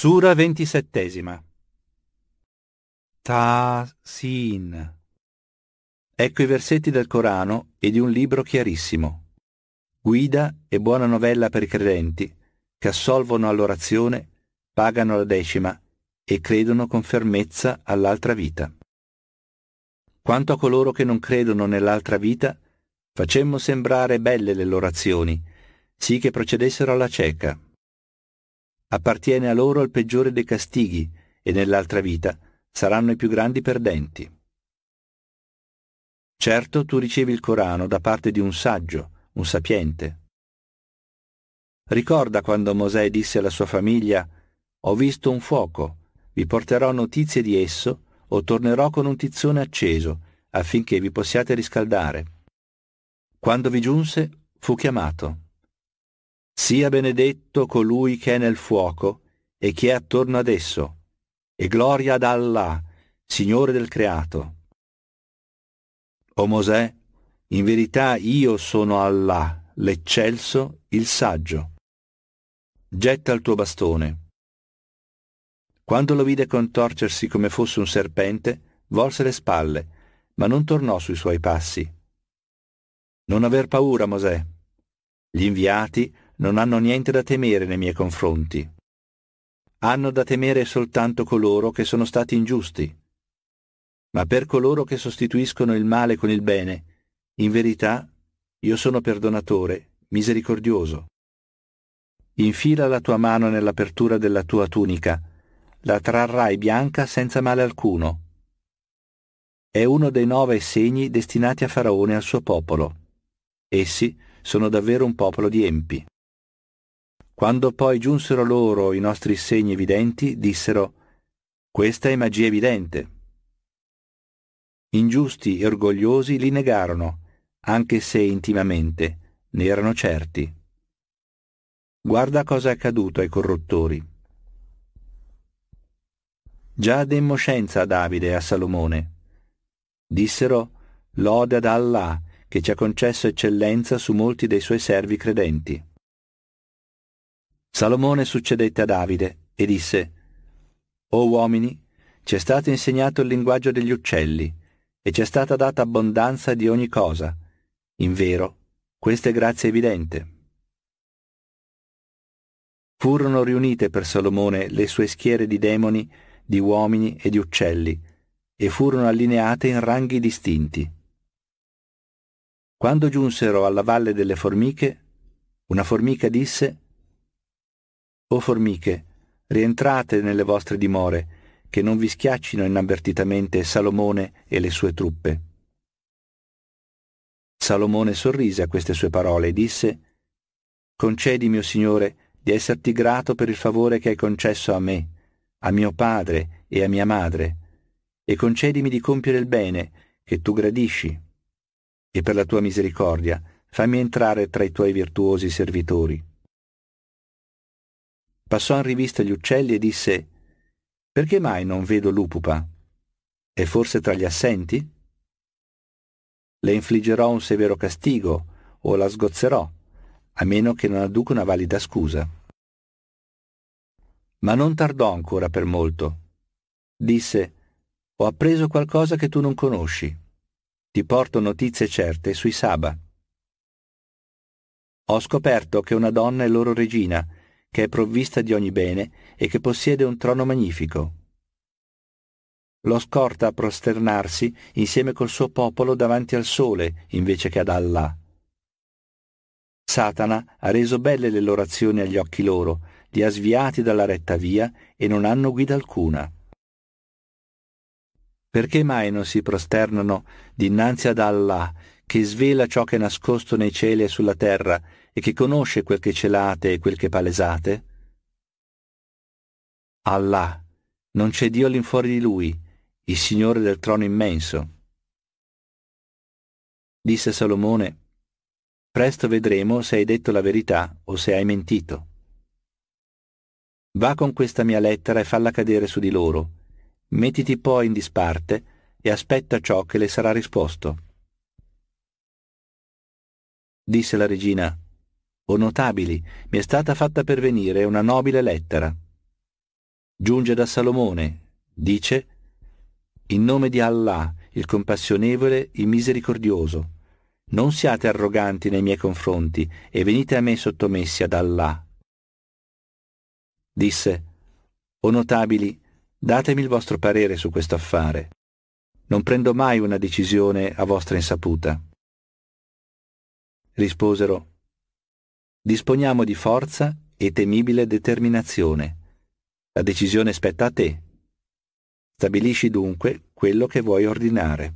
Sura 27 Ta-sin. Ecco i versetti del Corano e di un libro chiarissimo. Guida e buona novella per i credenti, che assolvono all'orazione, pagano la decima e credono con fermezza all'altra vita. Quanto a coloro che non credono nell'altra vita, facemmo sembrare belle le loro azioni, sì che procedessero alla cieca, appartiene a loro il peggiore dei castighi e nell'altra vita saranno i più grandi perdenti. Certo tu ricevi il Corano da parte di un saggio, un sapiente. Ricorda quando Mosè disse alla sua famiglia, Ho visto un fuoco, vi porterò notizie di esso o tornerò con un tizzone acceso affinché vi possiate riscaldare. Quando vi giunse, fu chiamato. Sia benedetto colui che è nel fuoco e che è attorno ad esso, e gloria ad Allah, Signore del creato. O Mosè, in verità io sono Allah, l'eccelso, il saggio. Getta il tuo bastone. Quando lo vide contorcersi come fosse un serpente, volse le spalle, ma non tornò sui suoi passi. Non aver paura, Mosè. Gli inviati non hanno niente da temere nei miei confronti. Hanno da temere soltanto coloro che sono stati ingiusti. Ma per coloro che sostituiscono il male con il bene, in verità io sono perdonatore, misericordioso. Infila la tua mano nell'apertura della tua tunica, la trarrai bianca senza male alcuno. È uno dei nove segni destinati a Faraone e al suo popolo. Essi sono davvero un popolo di empi. Quando poi giunsero loro i nostri segni evidenti, dissero, questa è magia evidente. Ingiusti e orgogliosi li negarono, anche se intimamente ne erano certi. Guarda cosa è accaduto ai corruttori. Già demmo scienza a Davide e a Salomone. Dissero, lode ad Allah che ci ha concesso eccellenza su molti dei suoi servi credenti. Salomone succedette a Davide e disse, O uomini, ci è stato insegnato il linguaggio degli uccelli, e ci è stata data abbondanza di ogni cosa. In vero, questa è grazia evidente. Furono riunite per Salomone le sue schiere di demoni, di uomini e di uccelli, e furono allineate in ranghi distinti. Quando giunsero alla valle delle formiche, una formica disse, o formiche, rientrate nelle vostre dimore, che non vi schiaccino inavvertitamente Salomone e le sue truppe. Salomone sorrise a queste sue parole e disse, Concedi, mio Signore, di esserti grato per il favore che hai concesso a me, a mio padre e a mia madre, e concedimi di compiere il bene che tu gradisci, e per la tua misericordia fammi entrare tra i tuoi virtuosi servitori passò in rivista gli uccelli e disse Perché mai non vedo l'upupa? È forse tra gli assenti? Le infliggerò un severo castigo o la sgozzerò, a meno che non adduca una valida scusa. Ma non tardò ancora per molto. Disse Ho appreso qualcosa che tu non conosci. Ti porto notizie certe sui Saba. Ho scoperto che una donna è loro regina, che è provvista di ogni bene e che possiede un trono magnifico. Lo scorta a prosternarsi insieme col suo popolo davanti al sole invece che ad Allah. Satana ha reso belle le loro azioni agli occhi loro, li ha sviati dalla retta via e non hanno guida alcuna. Perché mai non si prosternano dinanzi ad Allah, che svela ciò che è nascosto nei cieli e sulla terra, e che conosce quel che celate e quel che palesate? Allah, non c'è Dio all'infuori di lui, il Signore del trono immenso. Disse Salomone, presto vedremo se hai detto la verità o se hai mentito. Va con questa mia lettera e falla cadere su di loro, mettiti poi in disparte e aspetta ciò che le sarà risposto. Disse la regina, o notabili, mi è stata fatta pervenire una nobile lettera. Giunge da Salomone, dice, in nome di Allah, il compassionevole, il misericordioso. Non siate arroganti nei miei confronti e venite a me sottomessi ad Allah. Disse, o notabili, datemi il vostro parere su questo affare. Non prendo mai una decisione a vostra insaputa. Risposero, disponiamo di forza e temibile determinazione. La decisione spetta a te. Stabilisci dunque quello che vuoi ordinare.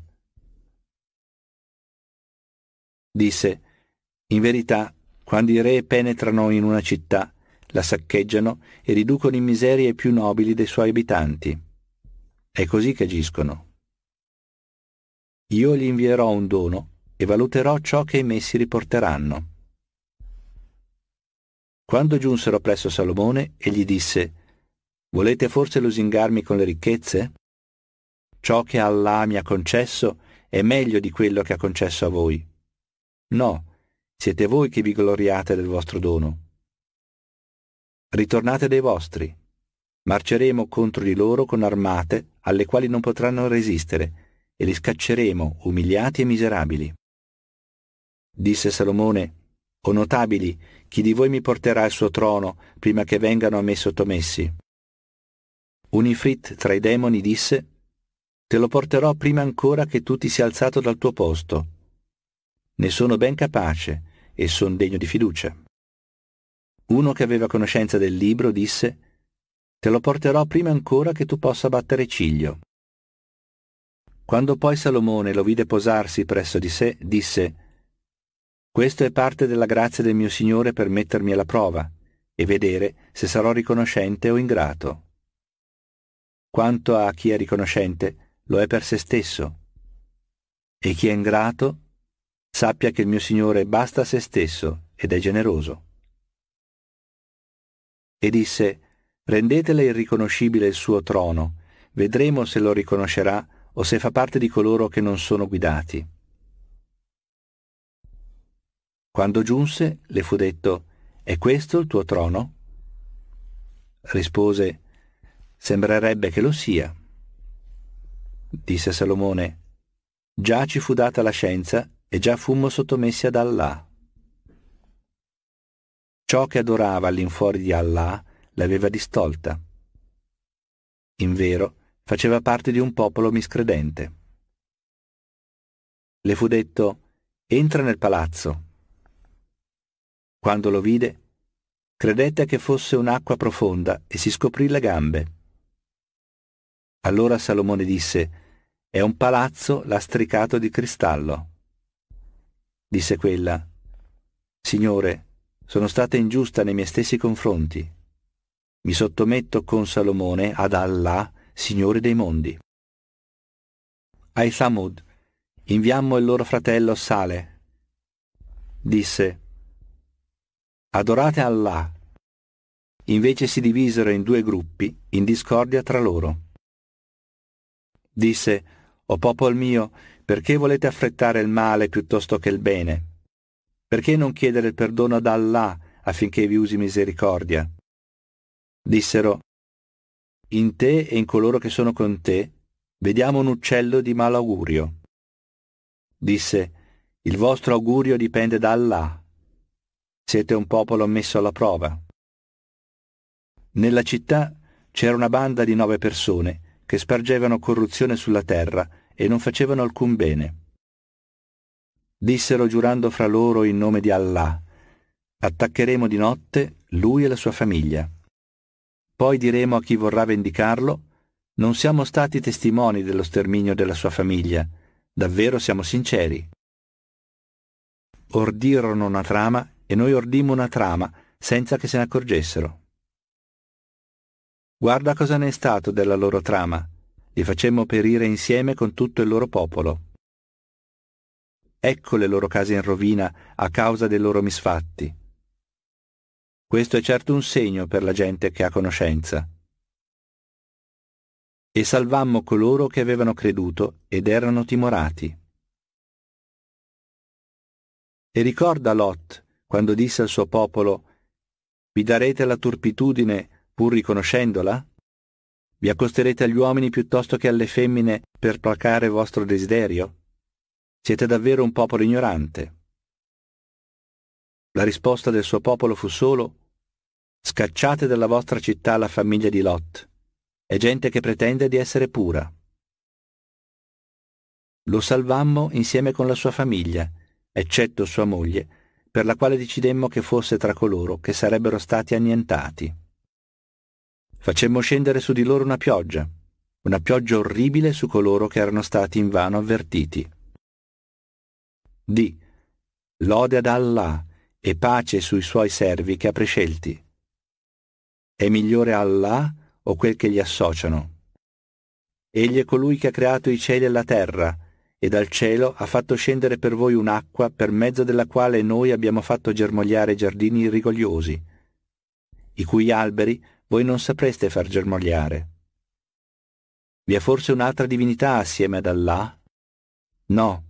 Disse, in verità, quando i re penetrano in una città, la saccheggiano e riducono in miseria i più nobili dei suoi abitanti. È così che agiscono. Io gli invierò un dono e valuterò ciò che i messi riporteranno. Quando giunsero presso Salomone, egli disse, Volete forse lusingarmi con le ricchezze? Ciò che Allah mi ha concesso è meglio di quello che ha concesso a voi. No, siete voi che vi gloriate del vostro dono. Ritornate dai vostri. Marceremo contro di loro con armate alle quali non potranno resistere e li scacceremo umiliati e miserabili. Disse Salomone, O notabili, chi di voi mi porterà al suo trono prima che vengano a me sottomessi? Unifrit tra i demoni disse, Te lo porterò prima ancora che tu ti sia alzato dal tuo posto. Ne sono ben capace e son degno di fiducia. Uno che aveva conoscenza del libro disse, Te lo porterò prima ancora che tu possa battere ciglio. Quando poi Salomone lo vide posarsi presso di sé, disse, questo è parte della grazia del mio Signore per mettermi alla prova e vedere se sarò riconoscente o ingrato. Quanto a chi è riconoscente, lo è per se stesso. E chi è ingrato, sappia che il mio Signore basta a se stesso ed è generoso. E disse, rendetele irriconoscibile il suo trono, vedremo se lo riconoscerà o se fa parte di coloro che non sono guidati. Quando giunse, le fu detto, È questo il tuo trono? Rispose, Sembrerebbe che lo sia. Disse Salomone, Già ci fu data la scienza e già fummo sottomessi ad Allah. Ciò che adorava all'infuori di Allah l'aveva distolta. In vero, faceva parte di un popolo miscredente. Le fu detto, Entra nel palazzo quando lo vide, credette che fosse un'acqua profonda e si scoprì le gambe. Allora Salomone disse, è un palazzo lastricato di cristallo. Disse quella, Signore, sono stata ingiusta nei miei stessi confronti. Mi sottometto con Salomone ad Allah, Signore dei mondi. Ai Samud inviammo il loro fratello Sale. Disse, adorate Allah. Invece si divisero in due gruppi, in discordia tra loro. Disse, O popolo mio, perché volete affrettare il male piuttosto che il bene? Perché non chiedere il perdono ad Allah affinché vi usi misericordia? Dissero, In te e in coloro che sono con te vediamo un uccello di malaugurio. Disse, Il vostro augurio dipende da Allah siete un popolo messo alla prova. Nella città c'era una banda di nove persone che spargevano corruzione sulla terra e non facevano alcun bene. Dissero giurando fra loro in nome di Allah, attaccheremo di notte lui e la sua famiglia. Poi diremo a chi vorrà vendicarlo, non siamo stati testimoni dello sterminio della sua famiglia, davvero siamo sinceri. Ordirono una trama e noi ordimmo una trama senza che se ne accorgessero. Guarda cosa ne è stato della loro trama. Li facemmo perire insieme con tutto il loro popolo. Ecco le loro case in rovina a causa dei loro misfatti. Questo è certo un segno per la gente che ha conoscenza. E salvammo coloro che avevano creduto ed erano timorati. E ricorda Lot quando disse al suo popolo, Vi darete la turpitudine pur riconoscendola? Vi accosterete agli uomini piuttosto che alle femmine per placare vostro desiderio? Siete davvero un popolo ignorante. La risposta del suo popolo fu solo, Scacciate dalla vostra città la famiglia di Lot. È gente che pretende di essere pura. Lo salvammo insieme con la sua famiglia, eccetto sua moglie, per la quale decidemmo che fosse tra coloro che sarebbero stati annientati. Facemmo scendere su di loro una pioggia, una pioggia orribile su coloro che erano stati invano avvertiti. D. Lode ad Allah e pace sui suoi servi che ha prescelti. È migliore Allah o quel che gli associano. Egli è colui che ha creato i cieli e la terra, e dal cielo ha fatto scendere per voi un'acqua per mezzo della quale noi abbiamo fatto germogliare giardini rigogliosi, i cui alberi voi non sapreste far germogliare. Vi è forse un'altra divinità assieme ad Allah? No,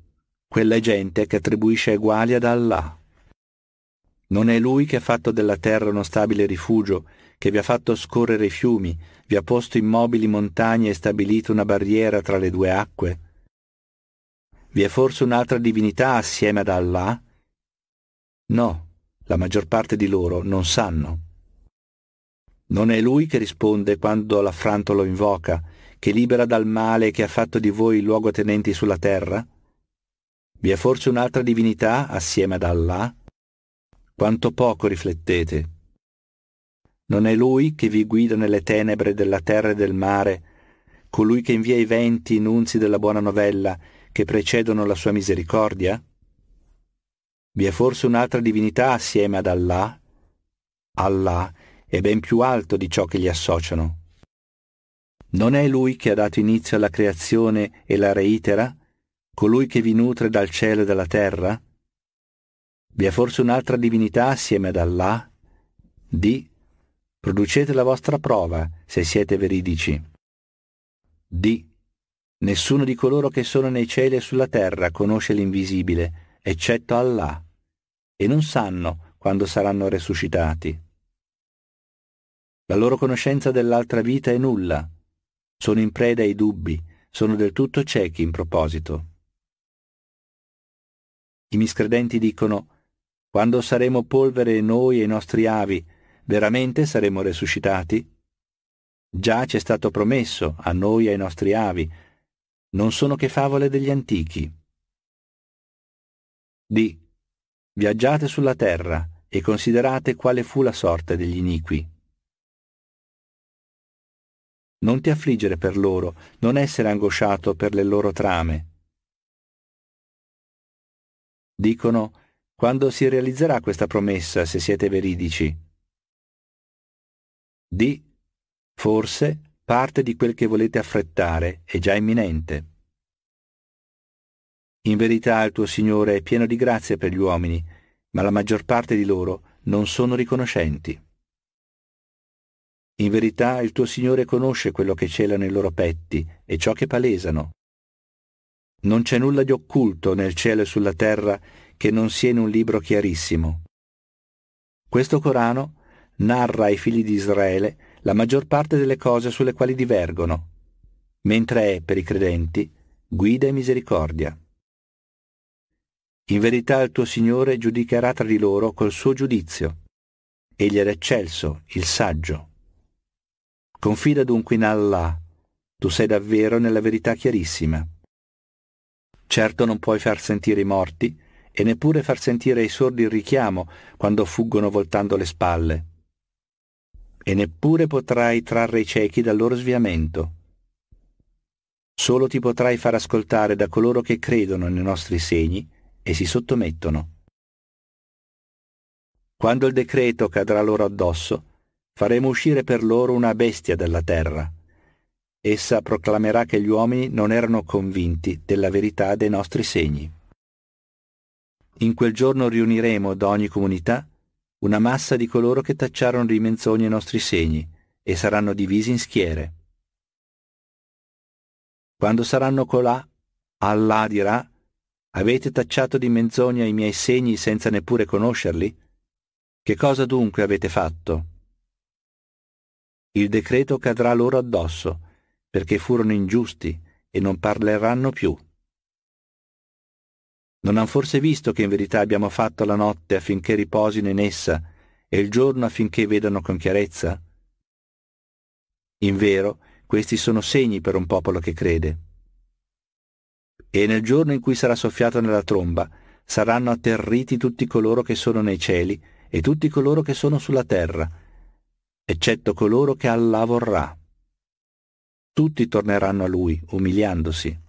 quella è gente che attribuisce eguali ad Allah. Non è Lui che ha fatto della terra uno stabile rifugio, che vi ha fatto scorrere i fiumi, vi ha posto immobili montagne e stabilito una barriera tra le due acque? Vi è forse un'altra divinità assieme ad Allah? No, la maggior parte di loro non sanno. Non è lui che risponde quando l'affranto lo invoca, che libera dal male che ha fatto di voi luogotenenti sulla terra? Vi è forse un'altra divinità assieme ad Allah? Quanto poco riflettete. Non è lui che vi guida nelle tenebre della terra e del mare, colui che invia i venti, i nunzi della buona novella, che precedono la sua misericordia? Vi è forse un'altra divinità assieme ad Allah? Allah è ben più alto di ciò che gli associano. Non è Lui che ha dato inizio alla creazione e la reitera? Colui che vi nutre dal cielo e dalla terra? Vi è forse un'altra divinità assieme ad Allah? Di, producete la vostra prova se siete veridici. Di, Nessuno di coloro che sono nei cieli e sulla terra conosce l'invisibile, eccetto Allah, e non sanno quando saranno resuscitati. La loro conoscenza dell'altra vita è nulla. Sono in preda ai dubbi, sono del tutto ciechi in proposito. I miscredenti dicono, quando saremo polvere noi e i nostri avi, veramente saremo resuscitati? Già ci è stato promesso, a noi e ai nostri avi, non sono che favole degli antichi. D. Viaggiate sulla terra e considerate quale fu la sorte degli iniqui. Non ti affliggere per loro, non essere angosciato per le loro trame. Dicono, quando si realizzerà questa promessa se siete veridici? Di, forse, parte di quel che volete affrettare è già imminente. In verità il tuo Signore è pieno di grazia per gli uomini, ma la maggior parte di loro non sono riconoscenti. In verità il tuo Signore conosce quello che celano i loro petti e ciò che palesano. Non c'è nulla di occulto nel cielo e sulla terra che non sia in un libro chiarissimo. Questo Corano narra ai figli di Israele la maggior parte delle cose sulle quali divergono, mentre è per i credenti guida e misericordia. In verità il tuo Signore giudicherà tra di loro col suo giudizio. Egli era eccelso, il saggio. Confida dunque in Allah, tu sei davvero nella verità chiarissima. Certo non puoi far sentire i morti e neppure far sentire ai sordi il richiamo quando fuggono voltando le spalle e neppure potrai trarre i ciechi dal loro sviamento. Solo ti potrai far ascoltare da coloro che credono nei nostri segni e si sottomettono. Quando il decreto cadrà loro addosso, faremo uscire per loro una bestia dalla terra. Essa proclamerà che gli uomini non erano convinti della verità dei nostri segni. In quel giorno riuniremo da ogni comunità una massa di coloro che tacciarono di menzogne i nostri segni e saranno divisi in schiere. Quando saranno colà, Allah dirà, avete tacciato di menzogna i miei segni senza neppure conoscerli? Che cosa dunque avete fatto? Il decreto cadrà loro addosso, perché furono ingiusti e non parleranno più. Non han forse visto che in verità abbiamo fatto la notte affinché riposino in essa e il giorno affinché vedano con chiarezza? In vero, questi sono segni per un popolo che crede. E nel giorno in cui sarà soffiato nella tromba, saranno atterriti tutti coloro che sono nei cieli e tutti coloro che sono sulla terra, eccetto coloro che Allah vorrà. Tutti torneranno a lui, umiliandosi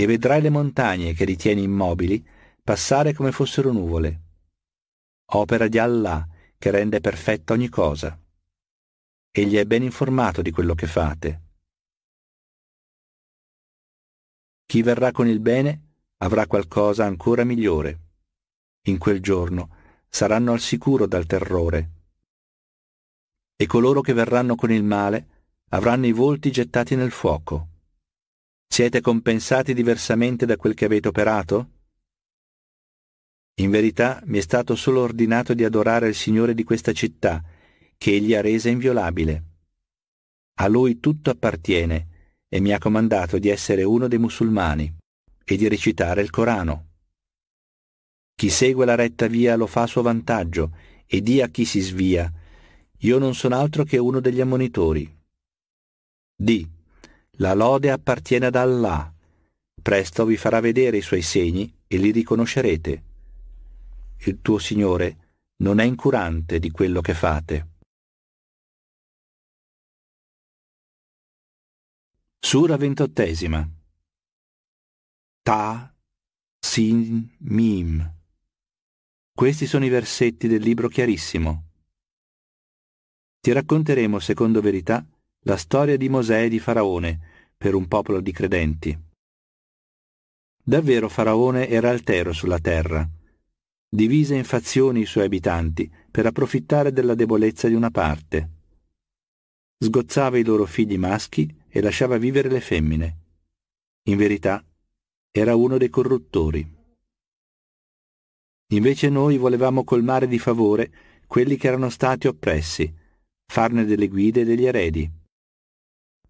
e vedrai le montagne che ritieni immobili passare come fossero nuvole. Opera di Allah che rende perfetta ogni cosa. Egli è ben informato di quello che fate. Chi verrà con il bene avrà qualcosa ancora migliore. In quel giorno saranno al sicuro dal terrore. E coloro che verranno con il male avranno i volti gettati nel fuoco. Siete compensati diversamente da quel che avete operato? In verità mi è stato solo ordinato di adorare il Signore di questa città, che egli ha resa inviolabile. A lui tutto appartiene e mi ha comandato di essere uno dei musulmani e di recitare il Corano. Chi segue la retta via lo fa a suo vantaggio e di a chi si svia, io non sono altro che uno degli ammonitori. Di, la lode appartiene ad Allah. Presto vi farà vedere i suoi segni e li riconoscerete. Il tuo Signore non è incurante di quello che fate. Sura ventottesima Ta Sin Mim Questi sono i versetti del libro chiarissimo. Ti racconteremo, secondo verità, la storia di Mosè e di Faraone, per un popolo di credenti. Davvero Faraone era altero sulla terra, divise in fazioni i suoi abitanti per approfittare della debolezza di una parte. Sgozzava i loro figli maschi e lasciava vivere le femmine. In verità, era uno dei corruttori. Invece noi volevamo colmare di favore quelli che erano stati oppressi, farne delle guide e degli eredi.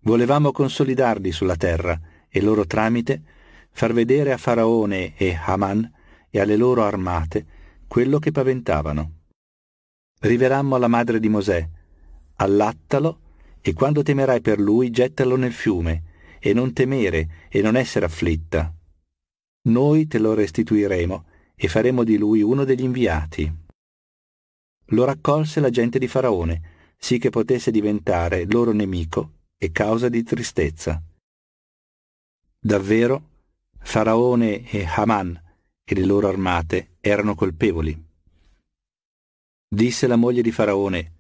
Volevamo consolidarli sulla terra e loro tramite far vedere a Faraone e Haman e alle loro armate quello che paventavano. Riverammo alla madre di Mosè, allattalo e quando temerai per lui gettalo nel fiume, e non temere e non essere afflitta. Noi te lo restituiremo e faremo di lui uno degli inviati. Lo raccolse la gente di Faraone, sì che potesse diventare loro nemico e causa di tristezza. Davvero, Faraone e Haman e le loro armate erano colpevoli. Disse la moglie di Faraone,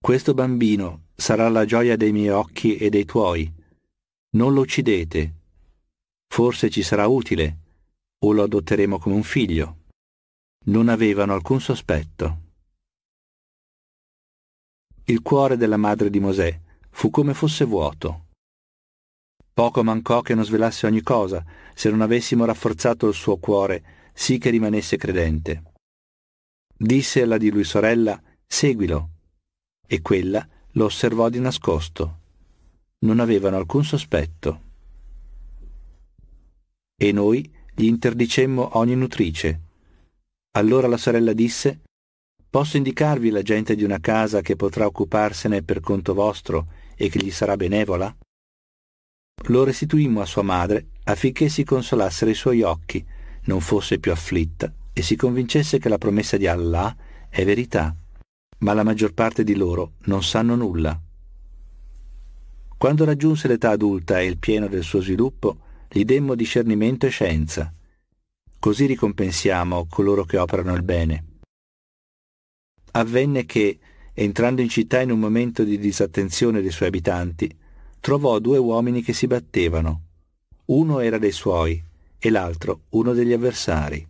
Questo bambino sarà la gioia dei miei occhi e dei tuoi. Non lo uccidete. Forse ci sarà utile, o lo adotteremo come un figlio. Non avevano alcun sospetto. Il cuore della madre di Mosè fu come fosse vuoto. Poco mancò che non svelasse ogni cosa, se non avessimo rafforzato il suo cuore, sì che rimanesse credente. Disse alla di lui sorella, seguilo, e quella lo osservò di nascosto. Non avevano alcun sospetto. E noi gli interdicemmo ogni nutrice. Allora la sorella disse, Posso indicarvi la gente di una casa che potrà occuparsene per conto vostro e che gli sarà benevola? Lo restituimmo a sua madre affinché si consolassero i suoi occhi, non fosse più afflitta e si convincesse che la promessa di Allah è verità, ma la maggior parte di loro non sanno nulla. Quando raggiunse l'età adulta e il pieno del suo sviluppo, gli demmo discernimento e scienza. Così ricompensiamo coloro che operano il bene. Avvenne che, entrando in città in un momento di disattenzione dei suoi abitanti, trovò due uomini che si battevano. Uno era dei suoi e l'altro uno degli avversari.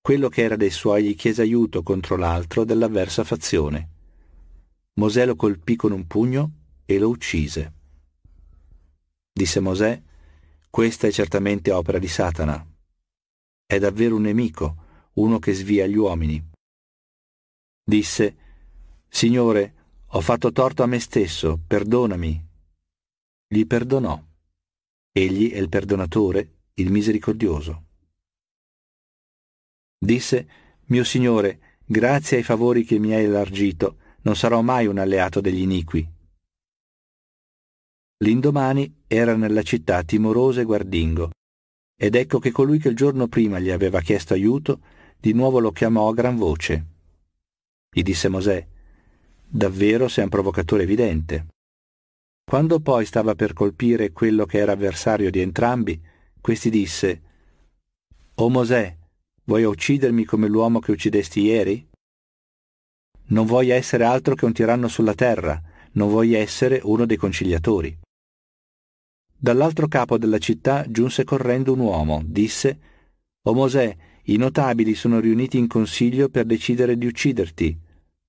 Quello che era dei suoi gli chiese aiuto contro l'altro dell'avversa fazione. Mosè lo colpì con un pugno e lo uccise. Disse Mosè, questa è certamente opera di Satana. È davvero un nemico, uno che svia gli uomini. Disse, Signore, ho fatto torto a me stesso, perdonami. Gli perdonò. Egli è il perdonatore, il misericordioso. Disse, mio Signore, grazie ai favori che mi hai elargito, non sarò mai un alleato degli iniqui. L'indomani era nella città timoroso e guardingo, ed ecco che colui che il giorno prima gli aveva chiesto aiuto, di nuovo lo chiamò a gran voce. Gli disse Mosè, Davvero sei un provocatore evidente. Quando poi stava per colpire quello che era avversario di entrambi, questi disse O Mosè, vuoi uccidermi come l'uomo che uccidesti ieri? Non vuoi essere altro che un tiranno sulla terra, non vuoi essere uno dei conciliatori. Dall'altro capo della città giunse correndo un uomo, disse O Mosè, i notabili sono riuniti in consiglio per decidere di ucciderti.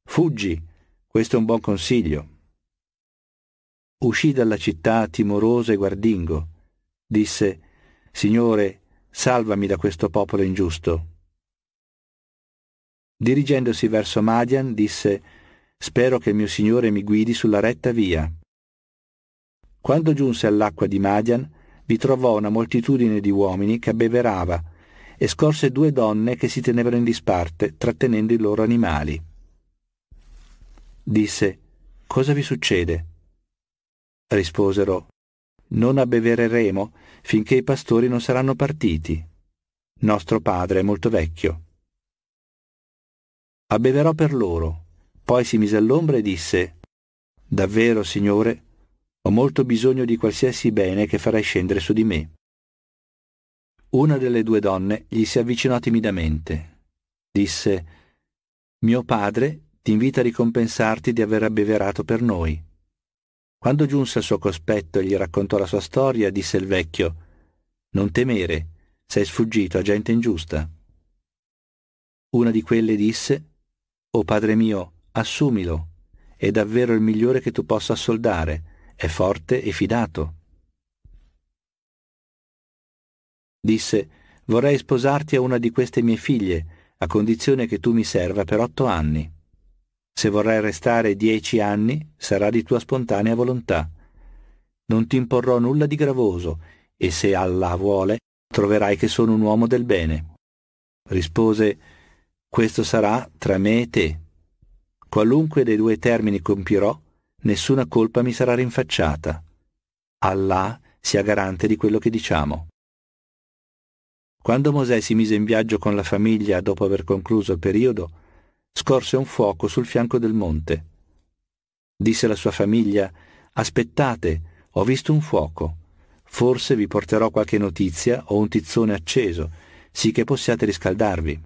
Fuggi, questo è un buon consiglio. Uscì dalla città timoroso e guardingo. Disse, Signore, salvami da questo popolo ingiusto. Dirigendosi verso Madian, disse, Spero che il mio Signore mi guidi sulla retta via. Quando giunse all'acqua di Madian, vi trovò una moltitudine di uomini che abbeverava e scorse due donne che si tenevano in disparte, trattenendo i loro animali disse, Cosa vi succede? Risposero, Non abbevereremo finché i pastori non saranno partiti. Nostro padre è molto vecchio. Abbeverò per loro, poi si mise all'ombra e disse, Davvero, Signore, ho molto bisogno di qualsiasi bene che farai scendere su di me. Una delle due donne gli si avvicinò timidamente. Disse, Mio padre ti invita a ricompensarti di aver abbeverato per noi. Quando giunse al suo cospetto e gli raccontò la sua storia, disse il vecchio, Non temere, sei sfuggito a gente ingiusta. Una di quelle disse, O padre mio, assumilo, è davvero il migliore che tu possa assoldare, è forte e fidato. Disse, Vorrei sposarti a una di queste mie figlie, a condizione che tu mi serva per otto anni. Se vorrai restare dieci anni, sarà di tua spontanea volontà. Non ti imporrò nulla di gravoso, e se Allah vuole, troverai che sono un uomo del bene. Rispose, questo sarà tra me e te. Qualunque dei due termini compirò, nessuna colpa mi sarà rinfacciata. Allah sia garante di quello che diciamo. Quando Mosè si mise in viaggio con la famiglia dopo aver concluso il periodo, scorse un fuoco sul fianco del monte. Disse alla sua famiglia, aspettate, ho visto un fuoco. Forse vi porterò qualche notizia o un tizzone acceso, sì che possiate riscaldarvi.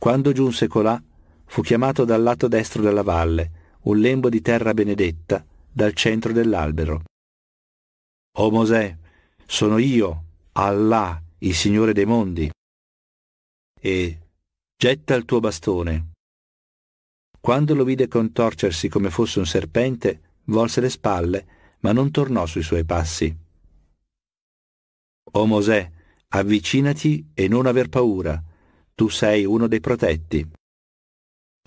Quando giunse colà, fu chiamato dal lato destro della valle, un lembo di terra benedetta, dal centro dell'albero. O oh Mosè, sono io, Allah, il Signore dei mondi. E Getta il tuo bastone. Quando lo vide contorcersi come fosse un serpente, volse le spalle, ma non tornò sui suoi passi. O Mosè, avvicinati e non aver paura, tu sei uno dei protetti.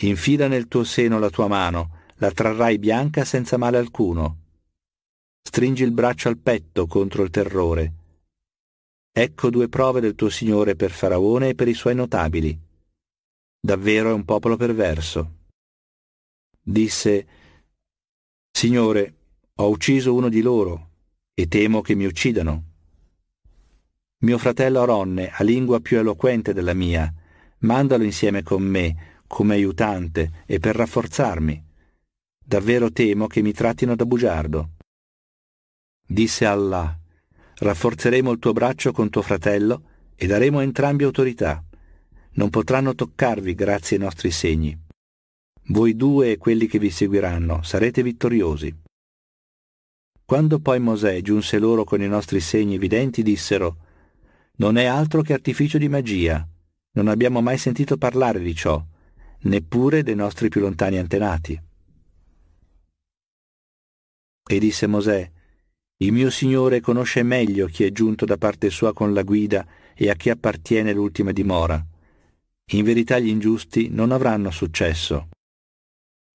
Infila nel tuo seno la tua mano, la trarrai bianca senza male alcuno. Stringi il braccio al petto contro il terrore. Ecco due prove del tuo Signore per Faraone e per i suoi notabili. Davvero è un popolo perverso. Disse, Signore, ho ucciso uno di loro e temo che mi uccidano. Mio fratello Aronne ha lingua più eloquente della mia. Mandalo insieme con me, come aiutante e per rafforzarmi. Davvero temo che mi trattino da bugiardo. Disse Allah, rafforzeremo il tuo braccio con tuo fratello e daremo a entrambi autorità non potranno toccarvi grazie ai nostri segni. Voi due e quelli che vi seguiranno sarete vittoriosi. Quando poi Mosè giunse loro con i nostri segni evidenti, dissero, Non è altro che artificio di magia, non abbiamo mai sentito parlare di ciò, neppure dei nostri più lontani antenati. E disse Mosè, Il mio Signore conosce meglio chi è giunto da parte sua con la guida e a chi appartiene l'ultima dimora. In verità gli ingiusti non avranno successo.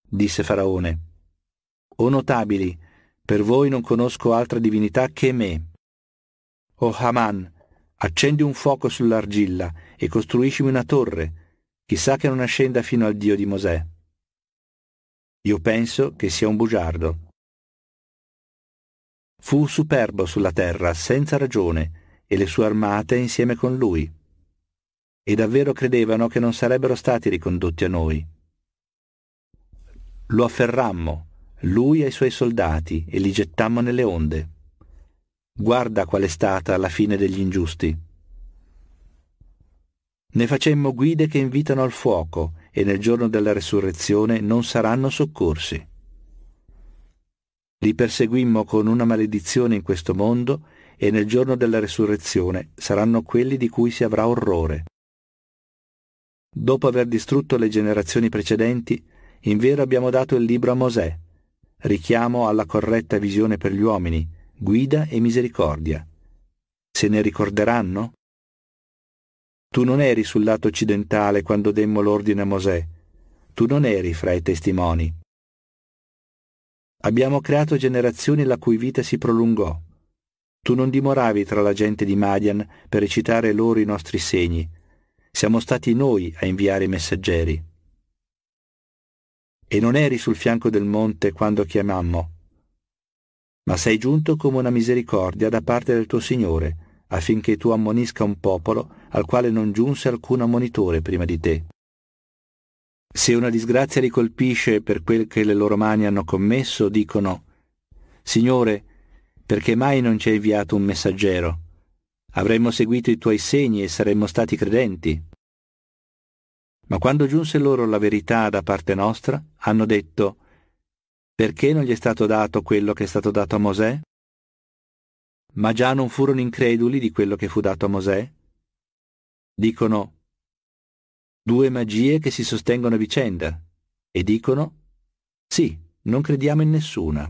Disse Faraone, O notabili, per voi non conosco altra divinità che me. O Haman, accendi un fuoco sull'argilla e costruiscimi una torre, chissà che non ascenda fino al Dio di Mosè. Io penso che sia un bugiardo. Fu superbo sulla terra senza ragione e le sue armate insieme con lui e davvero credevano che non sarebbero stati ricondotti a noi. Lo afferrammo, lui e i suoi soldati, e li gettammo nelle onde. Guarda qual è stata la fine degli ingiusti. Ne facemmo guide che invitano al fuoco e nel giorno della resurrezione non saranno soccorsi. Li perseguimmo con una maledizione in questo mondo e nel giorno della resurrezione saranno quelli di cui si avrà orrore. Dopo aver distrutto le generazioni precedenti, in vero abbiamo dato il libro a Mosè, richiamo alla corretta visione per gli uomini, guida e misericordia. Se ne ricorderanno? Tu non eri sul lato occidentale quando demmo l'ordine a Mosè. Tu non eri fra i testimoni. Abbiamo creato generazioni la cui vita si prolungò. Tu non dimoravi tra la gente di Madian per recitare loro i nostri segni, siamo stati noi a inviare i messaggeri. E non eri sul fianco del monte quando chiamammo, ma sei giunto come una misericordia da parte del tuo Signore, affinché tu ammonisca un popolo al quale non giunse alcun ammonitore prima di te. Se una disgrazia li colpisce per quel che le loro mani hanno commesso, dicono, Signore, perché mai non ci hai inviato un messaggero? avremmo seguito i tuoi segni e saremmo stati credenti. Ma quando giunse loro la verità da parte nostra, hanno detto, perché non gli è stato dato quello che è stato dato a Mosè? Ma già non furono increduli di quello che fu dato a Mosè? Dicono, due magie che si sostengono a vicenda, e dicono, sì, non crediamo in nessuna.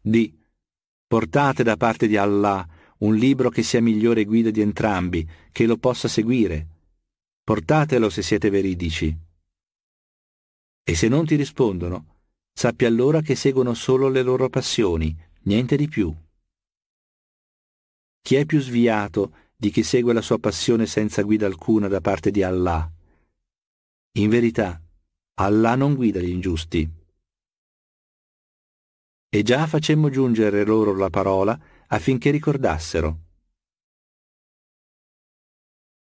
Di, Portate da parte di Allah un libro che sia migliore guida di entrambi, che lo possa seguire. Portatelo se siete veridici. E se non ti rispondono, sappi allora che seguono solo le loro passioni, niente di più. Chi è più sviato di chi segue la sua passione senza guida alcuna da parte di Allah? In verità, Allah non guida gli ingiusti. E già facemmo giungere loro la parola affinché ricordassero.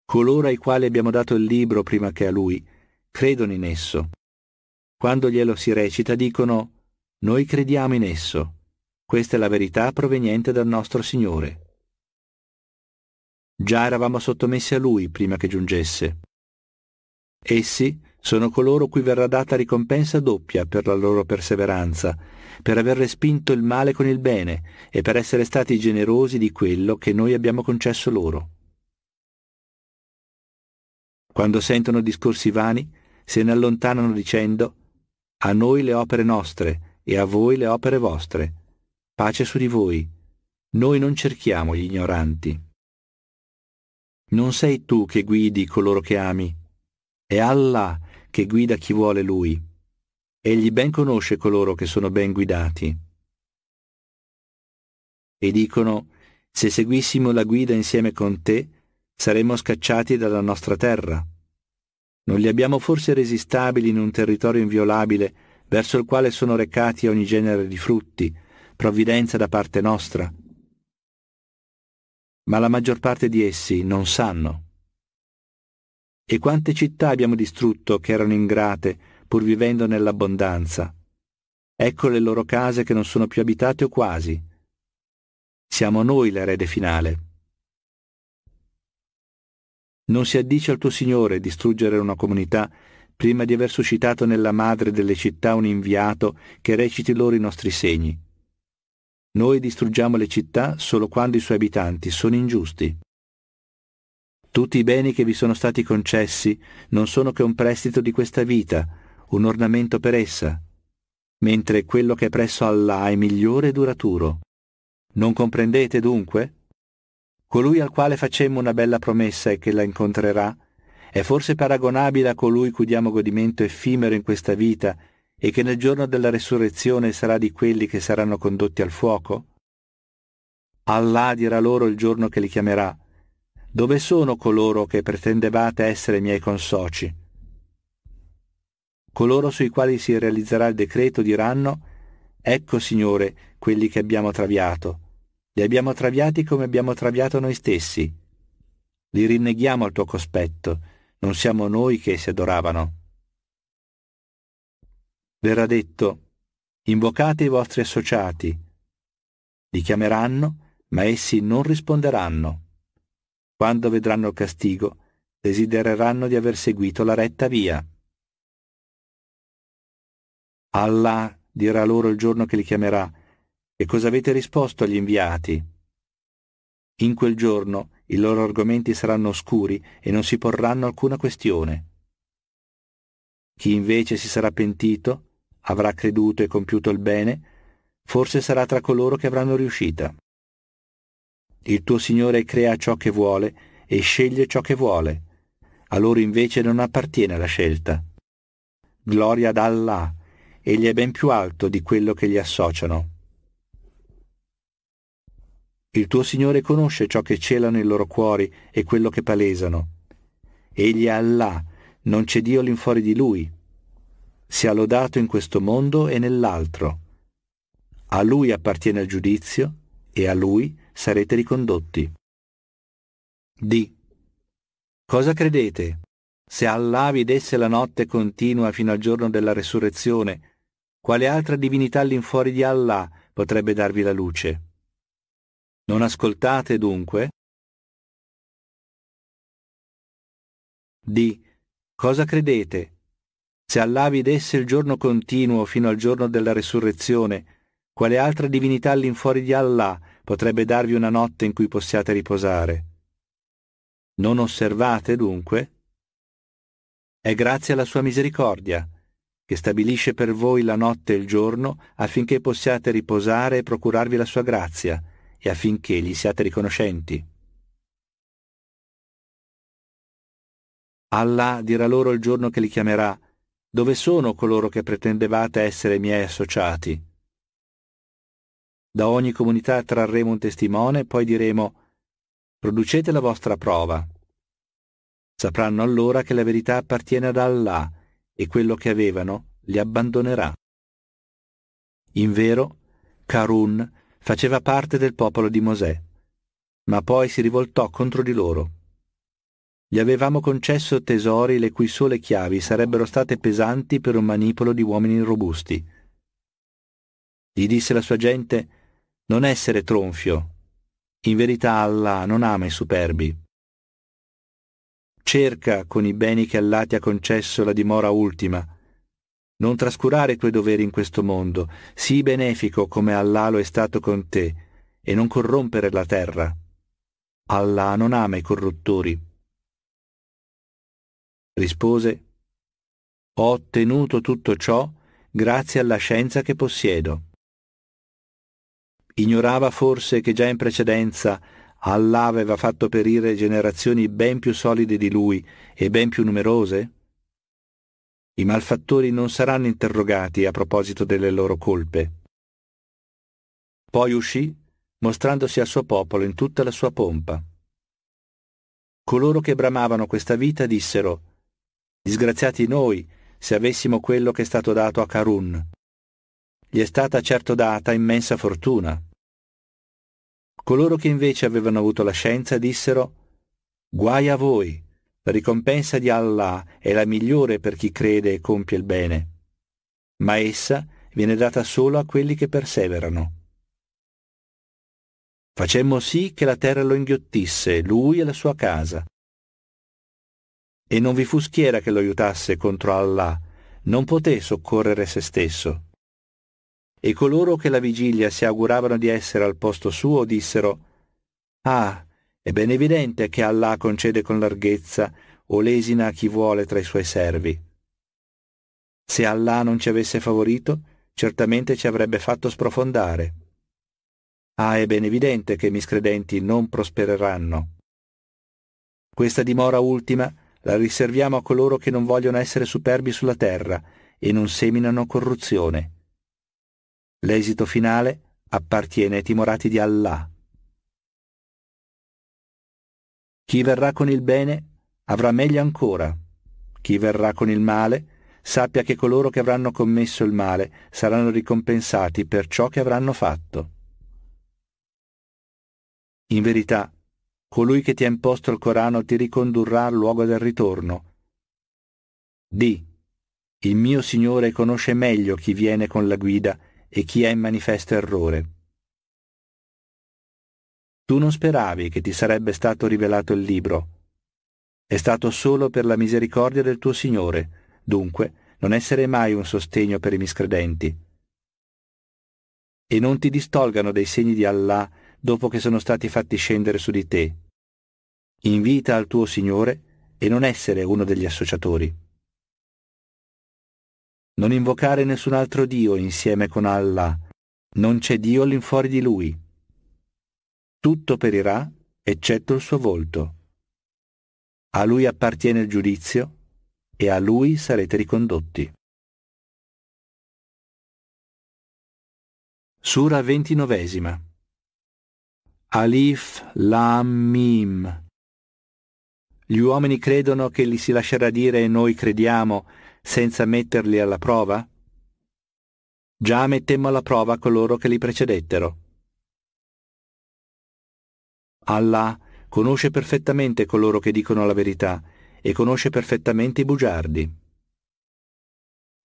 Coloro ai quali abbiamo dato il libro prima che a lui, credono in esso. Quando glielo si recita dicono, noi crediamo in esso. Questa è la verità proveniente dal nostro Signore. Già eravamo sottomessi a Lui prima che giungesse. Essi sono coloro cui verrà data ricompensa doppia per la loro perseveranza per aver respinto il male con il bene e per essere stati generosi di quello che noi abbiamo concesso loro. Quando sentono discorsi vani, se ne allontanano dicendo a noi le opere nostre e a voi le opere vostre. Pace su di voi. Noi non cerchiamo gli ignoranti. Non sei tu che guidi coloro che ami, è Allah che guida chi vuole lui egli ben conosce coloro che sono ben guidati. E dicono, se seguissimo la guida insieme con te, saremmo scacciati dalla nostra terra. Non li abbiamo forse resi stabili in un territorio inviolabile verso il quale sono recati ogni genere di frutti, provvidenza da parte nostra? Ma la maggior parte di essi non sanno. E quante città abbiamo distrutto che erano ingrate pur vivendo nell'abbondanza. Ecco le loro case che non sono più abitate o quasi. Siamo noi l'erede finale. Non si addice al tuo Signore distruggere una comunità prima di aver suscitato nella madre delle città un inviato che reciti loro i nostri segni. Noi distruggiamo le città solo quando i suoi abitanti sono ingiusti. Tutti i beni che vi sono stati concessi non sono che un prestito di questa vita, un ornamento per essa, mentre quello che è presso Allah è migliore e duraturo. Non comprendete dunque? Colui al quale facemmo una bella promessa e che la incontrerà, è forse paragonabile a colui cui diamo godimento effimero in questa vita e che nel giorno della resurrezione sarà di quelli che saranno condotti al fuoco? Allah dirà loro il giorno che li chiamerà, dove sono coloro che pretendevate essere miei consoci? coloro sui quali si realizzerà il decreto diranno, Ecco, Signore, quelli che abbiamo traviato. Li abbiamo traviati come abbiamo traviato noi stessi. Li rinneghiamo al tuo cospetto. Non siamo noi che si adoravano. Verrà detto, invocate i vostri associati. Li chiameranno, ma essi non risponderanno. Quando vedranno il castigo, desidereranno di aver seguito la retta via. Allah dirà loro il giorno che li chiamerà, e cosa avete risposto agli inviati? In quel giorno i loro argomenti saranno oscuri e non si porranno alcuna questione. Chi invece si sarà pentito, avrà creduto e compiuto il bene, forse sarà tra coloro che avranno riuscita. Il tuo Signore crea ciò che vuole e sceglie ciò che vuole. A loro invece non appartiene la scelta. Gloria ad Allah egli è ben più alto di quello che gli associano. Il tuo Signore conosce ciò che celano i loro cuori e quello che palesano. Egli è Allah, non c'è Dio l'infuori di Lui. Sia lodato in questo mondo e nell'altro. A Lui appartiene il giudizio e a Lui sarete ricondotti. D. Cosa credete? Se Allah vi desse la notte continua fino al giorno della resurrezione quale altra divinità all'infuori di Allah potrebbe darvi la luce? Non ascoltate dunque? Di cosa credete? Se Allah vi desse il giorno continuo fino al giorno della resurrezione, quale altra divinità all'infuori di Allah potrebbe darvi una notte in cui possiate riposare? Non osservate dunque? È grazie alla sua misericordia che stabilisce per voi la notte e il giorno affinché possiate riposare e procurarvi la sua grazia, e affinché gli siate riconoscenti. Allah dirà loro il giorno che li chiamerà, dove sono coloro che pretendevate essere miei associati? Da ogni comunità trarremo un testimone, e poi diremo, producete la vostra prova. Sapranno allora che la verità appartiene ad Allah, e quello che avevano li abbandonerà. In vero, Carun faceva parte del popolo di Mosè, ma poi si rivoltò contro di loro. Gli avevamo concesso tesori le cui sole chiavi sarebbero state pesanti per un manipolo di uomini robusti. Gli disse la sua gente, non essere tronfio. In verità Allah non ama i superbi cerca con i beni che Allah ti ha concesso la dimora ultima. Non trascurare i tuoi doveri in questo mondo, sii benefico come Allah lo è stato con te, e non corrompere la terra. Allah non ama i corruttori. Rispose, ho ottenuto tutto ciò grazie alla scienza che possiedo. Ignorava forse che già in precedenza Allah aveva fatto perire generazioni ben più solide di lui e ben più numerose? I malfattori non saranno interrogati a proposito delle loro colpe. Poi uscì, mostrandosi al suo popolo in tutta la sua pompa. Coloro che bramavano questa vita dissero, Disgraziati noi, se avessimo quello che è stato dato a Karun. Gli è stata certo data immensa fortuna. Coloro che invece avevano avuto la scienza dissero Guai a voi, la ricompensa di Allah è la migliore per chi crede e compie il bene, ma essa viene data solo a quelli che perseverano. Facemmo sì che la terra lo inghiottisse, lui e la sua casa. E non vi fu schiera che lo aiutasse contro Allah, non poté soccorrere se stesso e coloro che la vigilia si auguravano di essere al posto suo dissero Ah, è ben evidente che Allah concede con larghezza o lesina a chi vuole tra i suoi servi. Se Allah non ci avesse favorito, certamente ci avrebbe fatto sprofondare. Ah, è ben evidente che i miscredenti non prospereranno. Questa dimora ultima la riserviamo a coloro che non vogliono essere superbi sulla terra e non seminano corruzione. L'esito finale appartiene ai timorati di Allah. Chi verrà con il bene avrà meglio ancora. Chi verrà con il male sappia che coloro che avranno commesso il male saranno ricompensati per ciò che avranno fatto. In verità, colui che ti ha imposto il Corano ti ricondurrà al luogo del ritorno. Di, il mio Signore conosce meglio chi viene con la guida e chi è in manifesto errore. Tu non speravi che ti sarebbe stato rivelato il libro. È stato solo per la misericordia del tuo Signore, dunque non essere mai un sostegno per i miscredenti. E non ti distolgano dei segni di Allah dopo che sono stati fatti scendere su di te. Invita al tuo Signore e non essere uno degli associatori. Non invocare nessun altro Dio insieme con Allah. Non c'è Dio all'infuori di lui. Tutto perirà eccetto il suo volto. A lui appartiene il giudizio e a lui sarete ricondotti. Sura ventinovesima Alif Lam Mim Gli uomini credono che li si lascerà dire e noi crediamo senza metterli alla prova? Già mettemmo alla prova coloro che li precedettero. Allah conosce perfettamente coloro che dicono la verità e conosce perfettamente i bugiardi.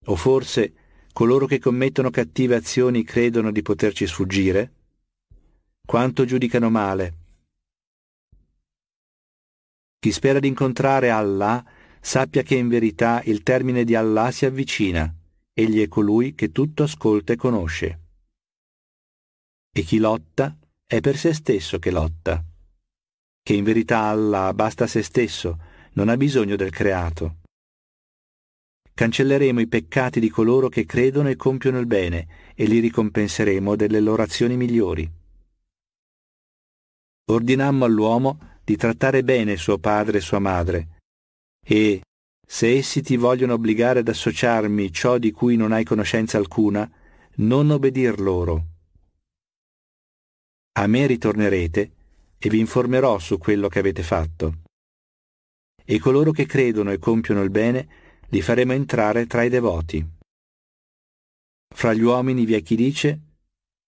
O forse coloro che commettono cattive azioni credono di poterci sfuggire? Quanto giudicano male? Chi spera di incontrare Allah Sappia che in verità il termine di Allah si avvicina, egli è colui che tutto ascolta e conosce. E chi lotta è per se stesso che lotta. Che in verità Allah basta a se stesso, non ha bisogno del creato. Cancelleremo i peccati di coloro che credono e compiono il bene e li ricompenseremo delle loro azioni migliori. Ordinammo all'uomo di trattare bene suo padre e sua madre, e, se essi ti vogliono obbligare ad associarmi ciò di cui non hai conoscenza alcuna, non obbedir loro. A me ritornerete e vi informerò su quello che avete fatto. E coloro che credono e compiono il bene li faremo entrare tra i devoti. Fra gli uomini vi è chi dice,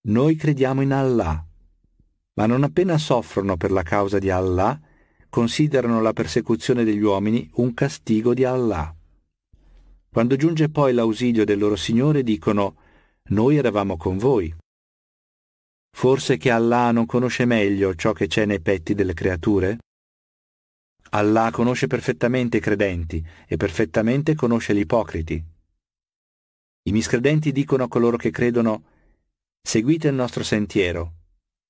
noi crediamo in Allah, ma non appena soffrono per la causa di Allah, considerano la persecuzione degli uomini un castigo di Allah. Quando giunge poi l'ausilio del loro Signore dicono Noi eravamo con voi. Forse che Allah non conosce meglio ciò che c'è nei petti delle creature? Allah conosce perfettamente i credenti e perfettamente conosce gli ipocriti. I miscredenti dicono a coloro che credono Seguite il nostro sentiero,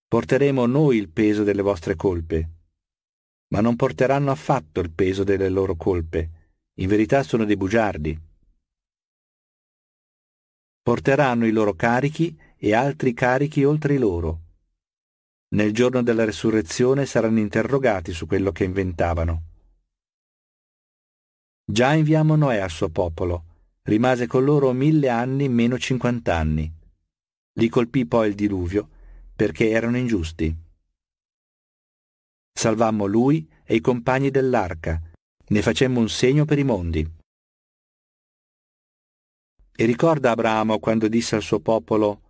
porteremo noi il peso delle vostre colpe ma non porteranno affatto il peso delle loro colpe. In verità sono dei bugiardi. Porteranno i loro carichi e altri carichi oltre i loro. Nel giorno della resurrezione saranno interrogati su quello che inventavano. Già inviamo Noè al suo popolo. Rimase con loro mille anni meno cinquant'anni. Li colpì poi il diluvio perché erano ingiusti. Salvammo lui e i compagni dell'arca, ne facemmo un segno per i mondi. E ricorda Abramo quando disse al suo popolo,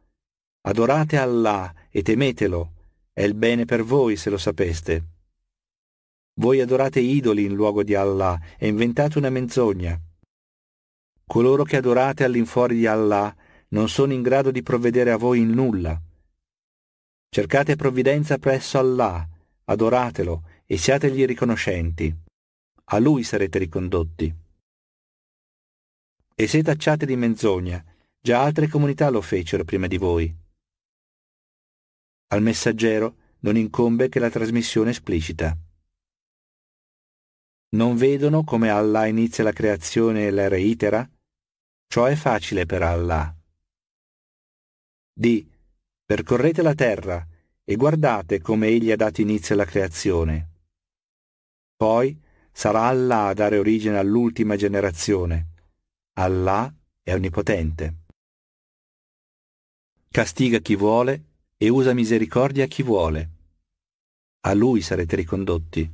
Adorate Allah e temetelo, è il bene per voi se lo sapeste. Voi adorate idoli in luogo di Allah e inventate una menzogna. Coloro che adorate all'infuori di Allah non sono in grado di provvedere a voi in nulla. Cercate provvidenza presso Allah adoratelo e siategli riconoscenti. A lui sarete ricondotti. E se tacciate di menzogna, già altre comunità lo fecero prima di voi. Al messaggero non incombe che la trasmissione esplicita. Non vedono come Allah inizia la creazione e la reitera? Ciò è facile per Allah. Di, percorrete la terra, e guardate come egli ha dato inizio alla creazione. Poi sarà Allah a dare origine all'ultima generazione. Allah è onnipotente. Castiga chi vuole e usa misericordia a chi vuole. A lui sarete ricondotti.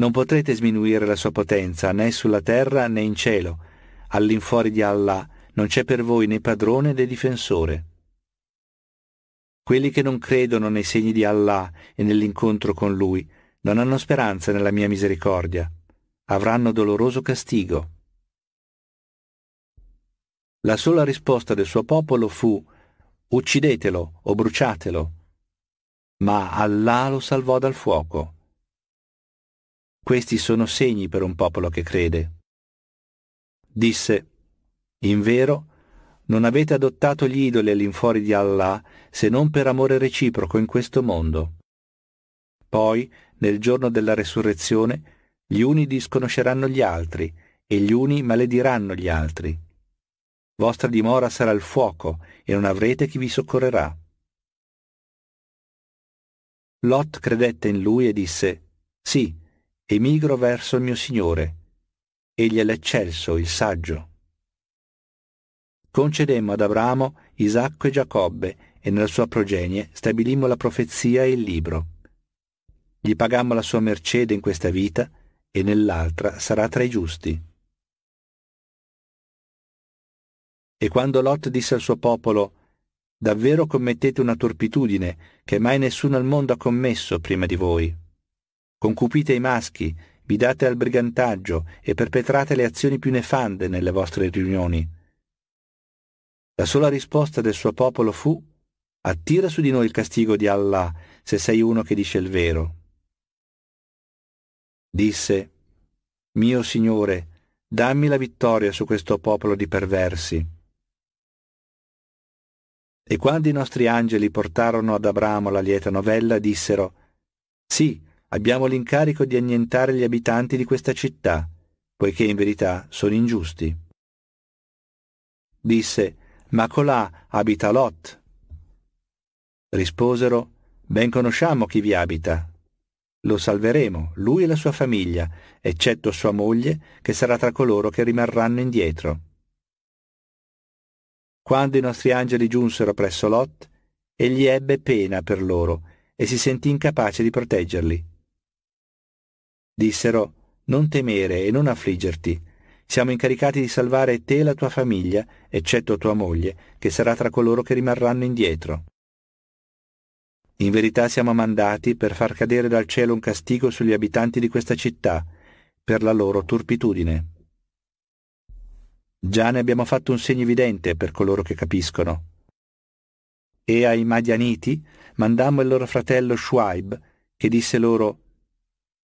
Non potrete sminuire la sua potenza né sulla terra né in cielo. All'infuori di Allah non c'è per voi né padrone né difensore. Quelli che non credono nei segni di Allah e nell'incontro con Lui non hanno speranza nella mia misericordia. Avranno doloroso castigo. La sola risposta del suo popolo fu uccidetelo o bruciatelo. Ma Allah lo salvò dal fuoco. Questi sono segni per un popolo che crede. Disse, in vero, non avete adottato gli idoli all'infuori di Allah se non per amore reciproco in questo mondo. Poi, nel giorno della resurrezione, gli uni disconosceranno gli altri e gli uni malediranno gli altri. Vostra dimora sarà il fuoco e non avrete chi vi soccorrerà. Lot credette in lui e disse, Sì, emigro verso il mio Signore. Egli è l'eccelso, il saggio concedemmo ad Abramo, Isacco e Giacobbe, e nella sua progenie stabilimmo la profezia e il libro. Gli pagammo la sua mercede in questa vita, e nell'altra sarà tra i giusti. E quando Lot disse al suo popolo, Davvero commettete una turpitudine che mai nessuno al mondo ha commesso prima di voi. Concupite i maschi, vi date al brigantaggio e perpetrate le azioni più nefande nelle vostre riunioni la sola risposta del suo popolo fu Attira su di noi il castigo di Allah, se sei uno che dice il vero. Disse Mio Signore, dammi la vittoria su questo popolo di perversi. E quando i nostri angeli portarono ad Abramo la lieta novella, dissero Sì, abbiamo l'incarico di annientare gli abitanti di questa città, poiché in verità sono ingiusti. Disse ma colà abita Lot. Risposero, ben conosciamo chi vi abita. Lo salveremo, lui e la sua famiglia, eccetto sua moglie, che sarà tra coloro che rimarranno indietro. Quando i nostri angeli giunsero presso Lot, egli ebbe pena per loro e si sentì incapace di proteggerli. Dissero, non temere e non affliggerti, siamo incaricati di salvare te e la tua famiglia, eccetto tua moglie, che sarà tra coloro che rimarranno indietro. In verità siamo mandati per far cadere dal cielo un castigo sugli abitanti di questa città, per la loro turpitudine. Già ne abbiamo fatto un segno evidente per coloro che capiscono. E ai Madianiti mandammo il loro fratello Shuaib, che disse loro,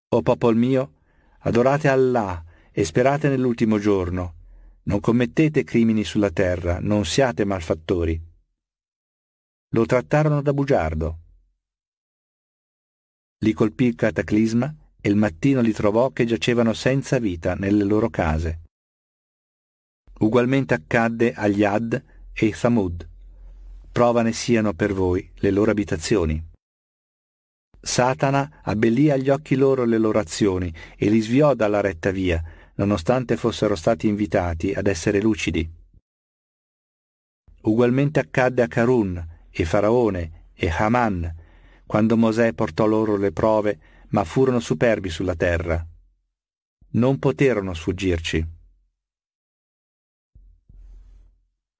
O popol mio, adorate Allah e sperate nell'ultimo giorno. Non commettete crimini sulla terra, non siate malfattori. Lo trattarono da bugiardo. Li colpì il cataclisma e il mattino li trovò che giacevano senza vita nelle loro case. Ugualmente accadde agli Ad e Thamud. Prova ne siano per voi le loro abitazioni. Satana abbellì agli occhi loro le loro azioni e li sviò dalla retta via, nonostante fossero stati invitati ad essere lucidi. Ugualmente accadde a Carun e Faraone e Haman, quando Mosè portò loro le prove, ma furono superbi sulla terra. Non poterono sfuggirci.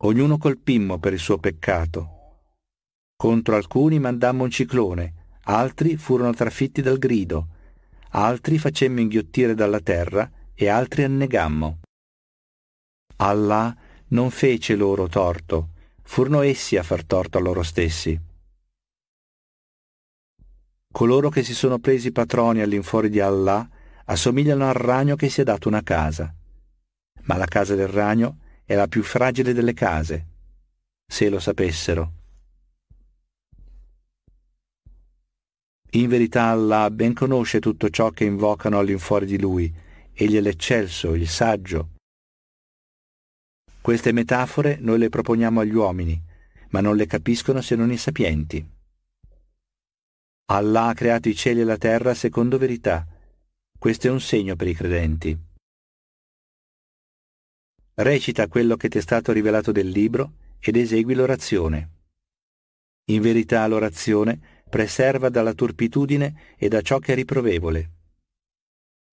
Ognuno colpimmo per il suo peccato. Contro alcuni mandammo un ciclone, altri furono trafitti dal grido, altri facemmo inghiottire dalla terra, e altri annegammo. Allah non fece loro torto, furono essi a far torto a loro stessi. Coloro che si sono presi patroni all'infuori di Allah assomigliano al ragno che si è dato una casa. Ma la casa del ragno è la più fragile delle case, se lo sapessero. In verità Allah ben conosce tutto ciò che invocano all'infuori di lui, egli è l'eccelso, il saggio. Queste metafore noi le proponiamo agli uomini, ma non le capiscono se non i sapienti. Allah ha creato i cieli e la terra secondo verità. Questo è un segno per i credenti. Recita quello che ti è stato rivelato del libro ed esegui l'orazione. In verità l'orazione preserva dalla turpitudine e da ciò che è riprovevole.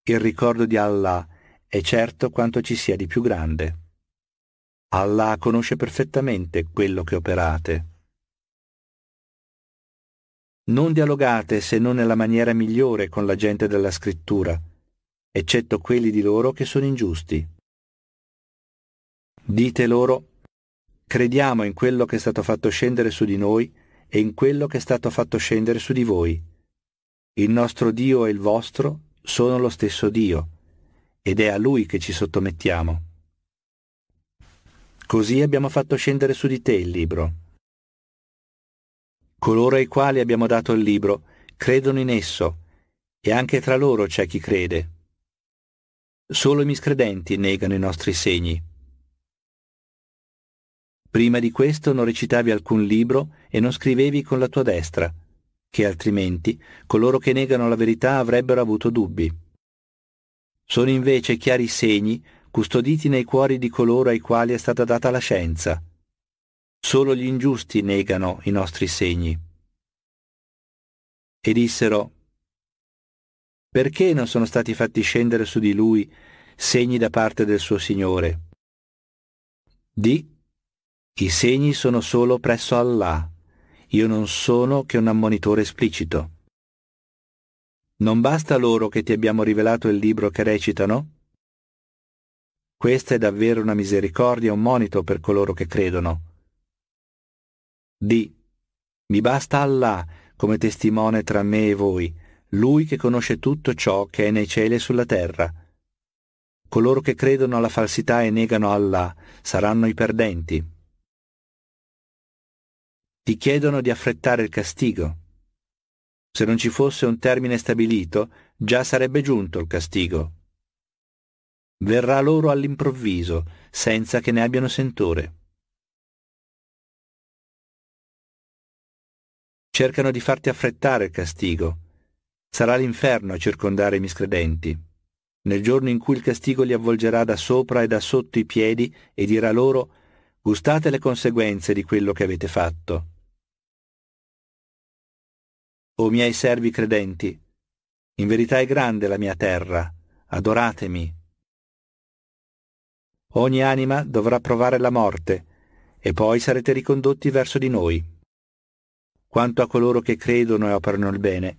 Il ricordo di Allah è certo quanto ci sia di più grande. Allah conosce perfettamente quello che operate. Non dialogate se non nella maniera migliore con la gente della scrittura, eccetto quelli di loro che sono ingiusti. Dite loro, crediamo in quello che è stato fatto scendere su di noi e in quello che è stato fatto scendere su di voi. Il nostro Dio e il vostro sono lo stesso Dio, ed è a Lui che ci sottomettiamo. Così abbiamo fatto scendere su di te il libro. Coloro ai quali abbiamo dato il libro credono in esso, e anche tra loro c'è chi crede. Solo i miscredenti negano i nostri segni. Prima di questo non recitavi alcun libro e non scrivevi con la tua destra, che altrimenti coloro che negano la verità avrebbero avuto dubbi. Sono invece chiari segni custoditi nei cuori di coloro ai quali è stata data la scienza. Solo gli ingiusti negano i nostri segni. E dissero, perché non sono stati fatti scendere su di lui segni da parte del suo Signore? Di, i segni sono solo presso Allah. Io non sono che un ammonitore esplicito. Non basta loro che ti abbiamo rivelato il libro che recitano? Questa è davvero una misericordia e un monito per coloro che credono. Di, Mi basta Allah come testimone tra me e voi, lui che conosce tutto ciò che è nei cieli e sulla terra. Coloro che credono alla falsità e negano Allah saranno i perdenti ti chiedono di affrettare il castigo. Se non ci fosse un termine stabilito, già sarebbe giunto il castigo. Verrà loro all'improvviso, senza che ne abbiano sentore. Cercano di farti affrettare il castigo. Sarà l'inferno a circondare i miscredenti. Nel giorno in cui il castigo li avvolgerà da sopra e da sotto i piedi e dirà loro, gustate le conseguenze di quello che avete fatto o miei servi credenti, in verità è grande la mia terra, adoratemi. Ogni anima dovrà provare la morte, e poi sarete ricondotti verso di noi. Quanto a coloro che credono e operano il bene,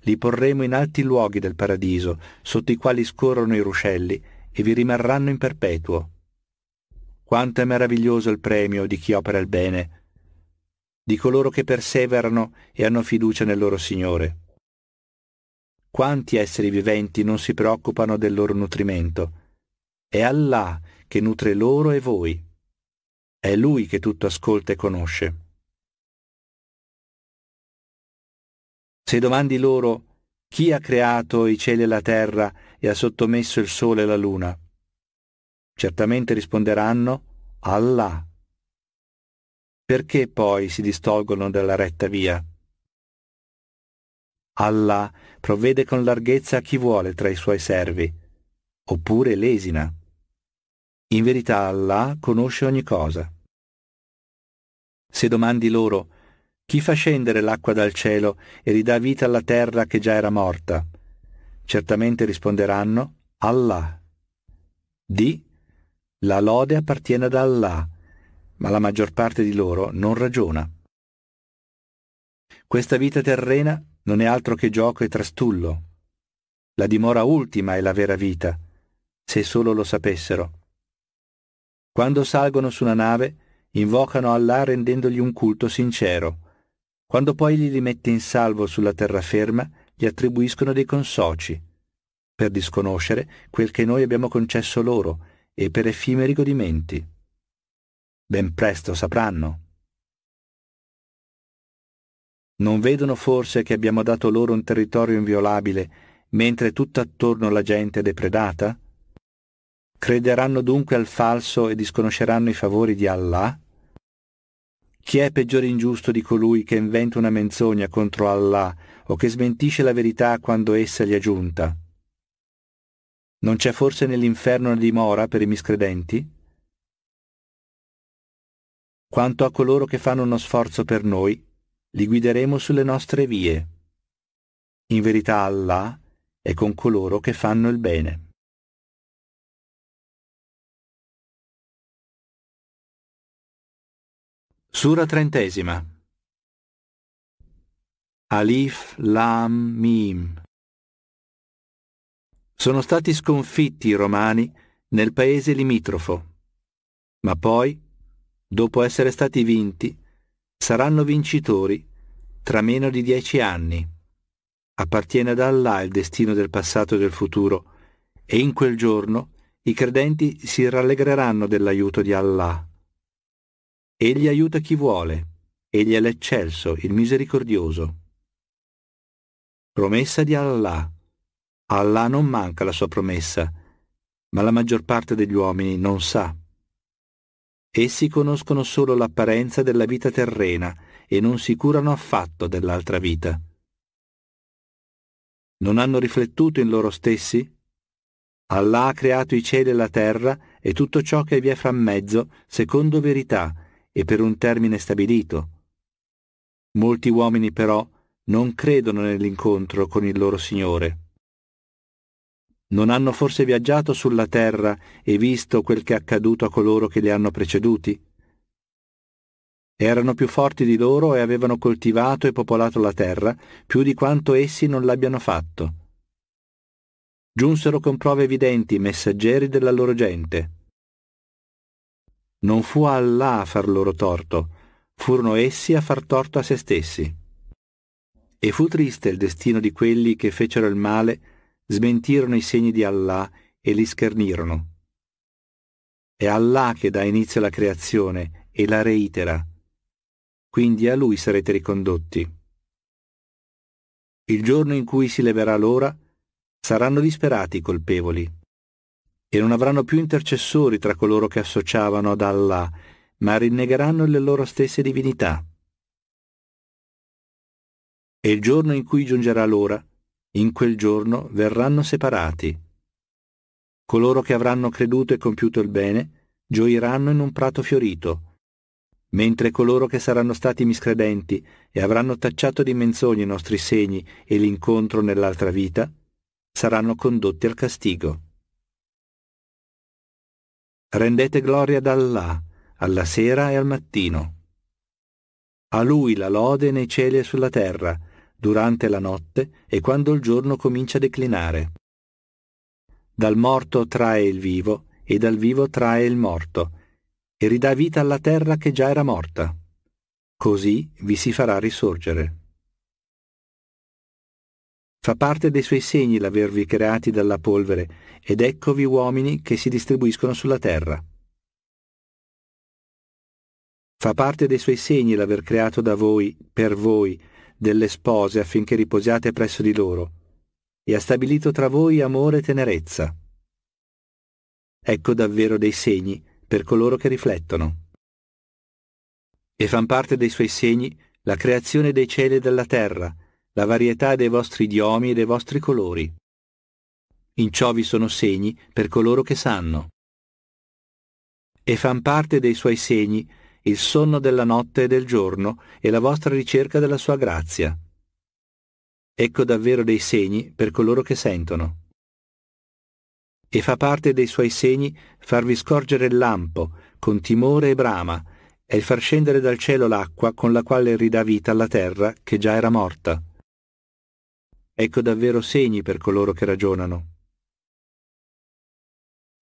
li porremo in alti luoghi del paradiso, sotto i quali scorrono i ruscelli, e vi rimarranno in perpetuo. Quanto è meraviglioso il premio di chi opera il bene, di coloro che perseverano e hanno fiducia nel loro Signore. Quanti esseri viventi non si preoccupano del loro nutrimento? È Allah che nutre loro e voi. È Lui che tutto ascolta e conosce. Se domandi loro chi ha creato i cieli e la terra e ha sottomesso il sole e la luna, certamente risponderanno Allah perché poi si distolgono dalla retta via? Allah provvede con larghezza a chi vuole tra i suoi servi, oppure lesina. In verità Allah conosce ogni cosa. Se domandi loro, chi fa scendere l'acqua dal cielo e ridà vita alla terra che già era morta? Certamente risponderanno, Allah. Di, la lode appartiene ad Allah ma la maggior parte di loro non ragiona. Questa vita terrena non è altro che gioco e trastullo. La dimora ultima è la vera vita, se solo lo sapessero. Quando salgono su una nave, invocano Allah rendendogli un culto sincero. Quando poi li rimette in salvo sulla terraferma, gli attribuiscono dei consoci, per disconoscere quel che noi abbiamo concesso loro e per effimeri godimenti ben presto sapranno. Non vedono forse che abbiamo dato loro un territorio inviolabile, mentre tutt'attorno la gente è depredata? Crederanno dunque al falso e disconosceranno i favori di Allah? Chi è peggiore ingiusto di colui che inventa una menzogna contro Allah o che smentisce la verità quando essa gli è giunta? Non c'è forse nell'inferno una dimora per i miscredenti? Quanto a coloro che fanno uno sforzo per noi, li guideremo sulle nostre vie. In verità Allah è con coloro che fanno il bene. Sura trentesima Alif Lam Mim Sono stati sconfitti i romani nel paese limitrofo, ma poi dopo essere stati vinti, saranno vincitori tra meno di dieci anni. Appartiene ad Allah il destino del passato e del futuro, e in quel giorno i credenti si rallegreranno dell'aiuto di Allah. Egli aiuta chi vuole, egli è l'eccelso, il misericordioso. Promessa di Allah. Allah non manca la sua promessa, ma la maggior parte degli uomini non sa. Essi conoscono solo l'apparenza della vita terrena e non si curano affatto dell'altra vita. Non hanno riflettuto in loro stessi? Allah ha creato i cieli e la terra e tutto ciò che vi è fra mezzo secondo verità e per un termine stabilito. Molti uomini però non credono nell'incontro con il loro Signore. Non hanno forse viaggiato sulla terra e visto quel che è accaduto a coloro che li hanno preceduti? Erano più forti di loro e avevano coltivato e popolato la terra più di quanto essi non l'abbiano fatto. Giunsero con prove evidenti i messaggeri della loro gente. Non fu Allah a far loro torto, furono essi a far torto a se stessi. E fu triste il destino di quelli che fecero il male smentirono i segni di Allah e li schernirono. È Allah che dà inizio alla creazione e la reitera. Quindi a Lui sarete ricondotti. Il giorno in cui si leverà l'ora saranno disperati i colpevoli e non avranno più intercessori tra coloro che associavano ad Allah, ma rinnegheranno le loro stesse divinità. E il giorno in cui giungerà l'ora, in quel giorno verranno separati. Coloro che avranno creduto e compiuto il bene gioiranno in un prato fiorito, mentre coloro che saranno stati miscredenti e avranno tacciato di menzogne i nostri segni e l'incontro nell'altra vita, saranno condotti al castigo. Rendete gloria ad Allah, alla sera e al mattino. A Lui la lode nei cieli e sulla terra, durante la notte e quando il giorno comincia a declinare. Dal morto trae il vivo e dal vivo trae il morto, e ridà vita alla terra che già era morta. Così vi si farà risorgere. Fa parte dei suoi segni l'avervi creati dalla polvere, ed eccovi uomini che si distribuiscono sulla terra. Fa parte dei suoi segni l'aver creato da voi, per voi, delle spose affinché riposiate presso di loro, e ha stabilito tra voi amore e tenerezza. Ecco davvero dei segni per coloro che riflettono. E fan parte dei suoi segni la creazione dei cieli e della terra, la varietà dei vostri idiomi e dei vostri colori. In ciò vi sono segni per coloro che sanno. E fan parte dei suoi segni il sonno della notte e del giorno e la vostra ricerca della sua grazia. Ecco davvero dei segni per coloro che sentono. E fa parte dei suoi segni farvi scorgere il lampo, con timore e brama, e far scendere dal cielo l'acqua con la quale ridà vita alla terra che già era morta. Ecco davvero segni per coloro che ragionano.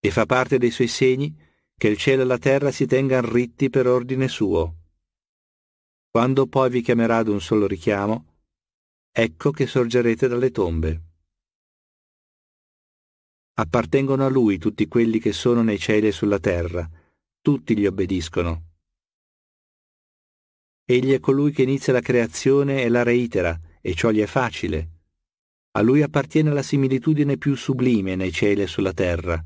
E fa parte dei suoi segni che il cielo e la terra si tengan ritti per ordine suo. Quando poi vi chiamerà ad un solo richiamo, ecco che sorgerete dalle tombe. Appartengono a lui tutti quelli che sono nei cieli e sulla terra, tutti gli obbediscono. Egli è colui che inizia la creazione e la reitera, e ciò gli è facile. A lui appartiene la similitudine più sublime nei cieli e sulla terra,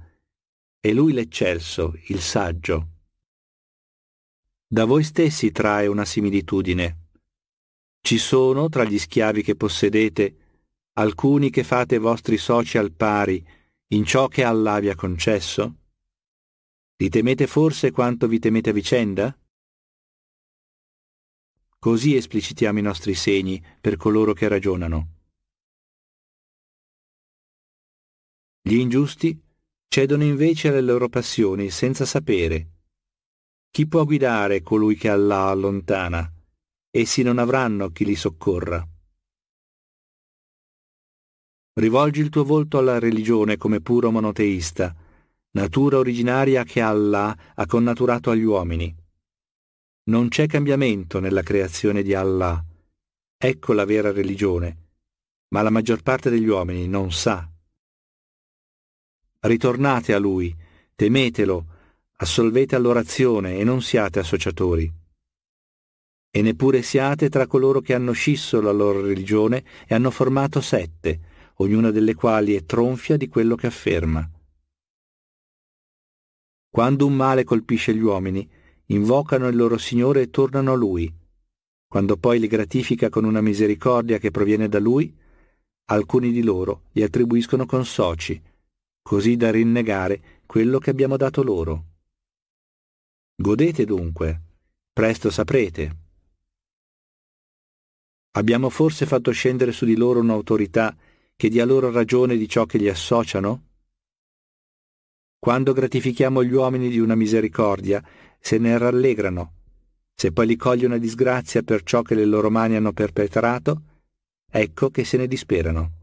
e lui l'eccelso, il saggio. Da voi stessi trae una similitudine. Ci sono tra gli schiavi che possedete alcuni che fate vostri soci al pari in ciò che Allah vi ha concesso? Li temete forse quanto vi temete a vicenda? Così esplicitiamo i nostri segni per coloro che ragionano. Gli ingiusti cedono invece alle loro passioni senza sapere. Chi può guidare colui che Allah allontana? Essi non avranno chi li soccorra. Rivolgi il tuo volto alla religione come puro monoteista, natura originaria che Allah ha connaturato agli uomini. Non c'è cambiamento nella creazione di Allah. Ecco la vera religione, ma la maggior parte degli uomini non sa ritornate a lui, temetelo, assolvete all'orazione e non siate associatori. E neppure siate tra coloro che hanno scisso la loro religione e hanno formato sette, ognuna delle quali è tronfia di quello che afferma. Quando un male colpisce gli uomini, invocano il loro Signore e tornano a Lui. Quando poi li gratifica con una misericordia che proviene da Lui, alcuni di loro li attribuiscono con soci, così da rinnegare quello che abbiamo dato loro. Godete dunque, presto saprete. Abbiamo forse fatto scendere su di loro un'autorità che dia loro ragione di ciò che li associano? Quando gratifichiamo gli uomini di una misericordia, se ne rallegrano. Se poi li coglie una disgrazia per ciò che le loro mani hanno perpetrato, ecco che se ne disperano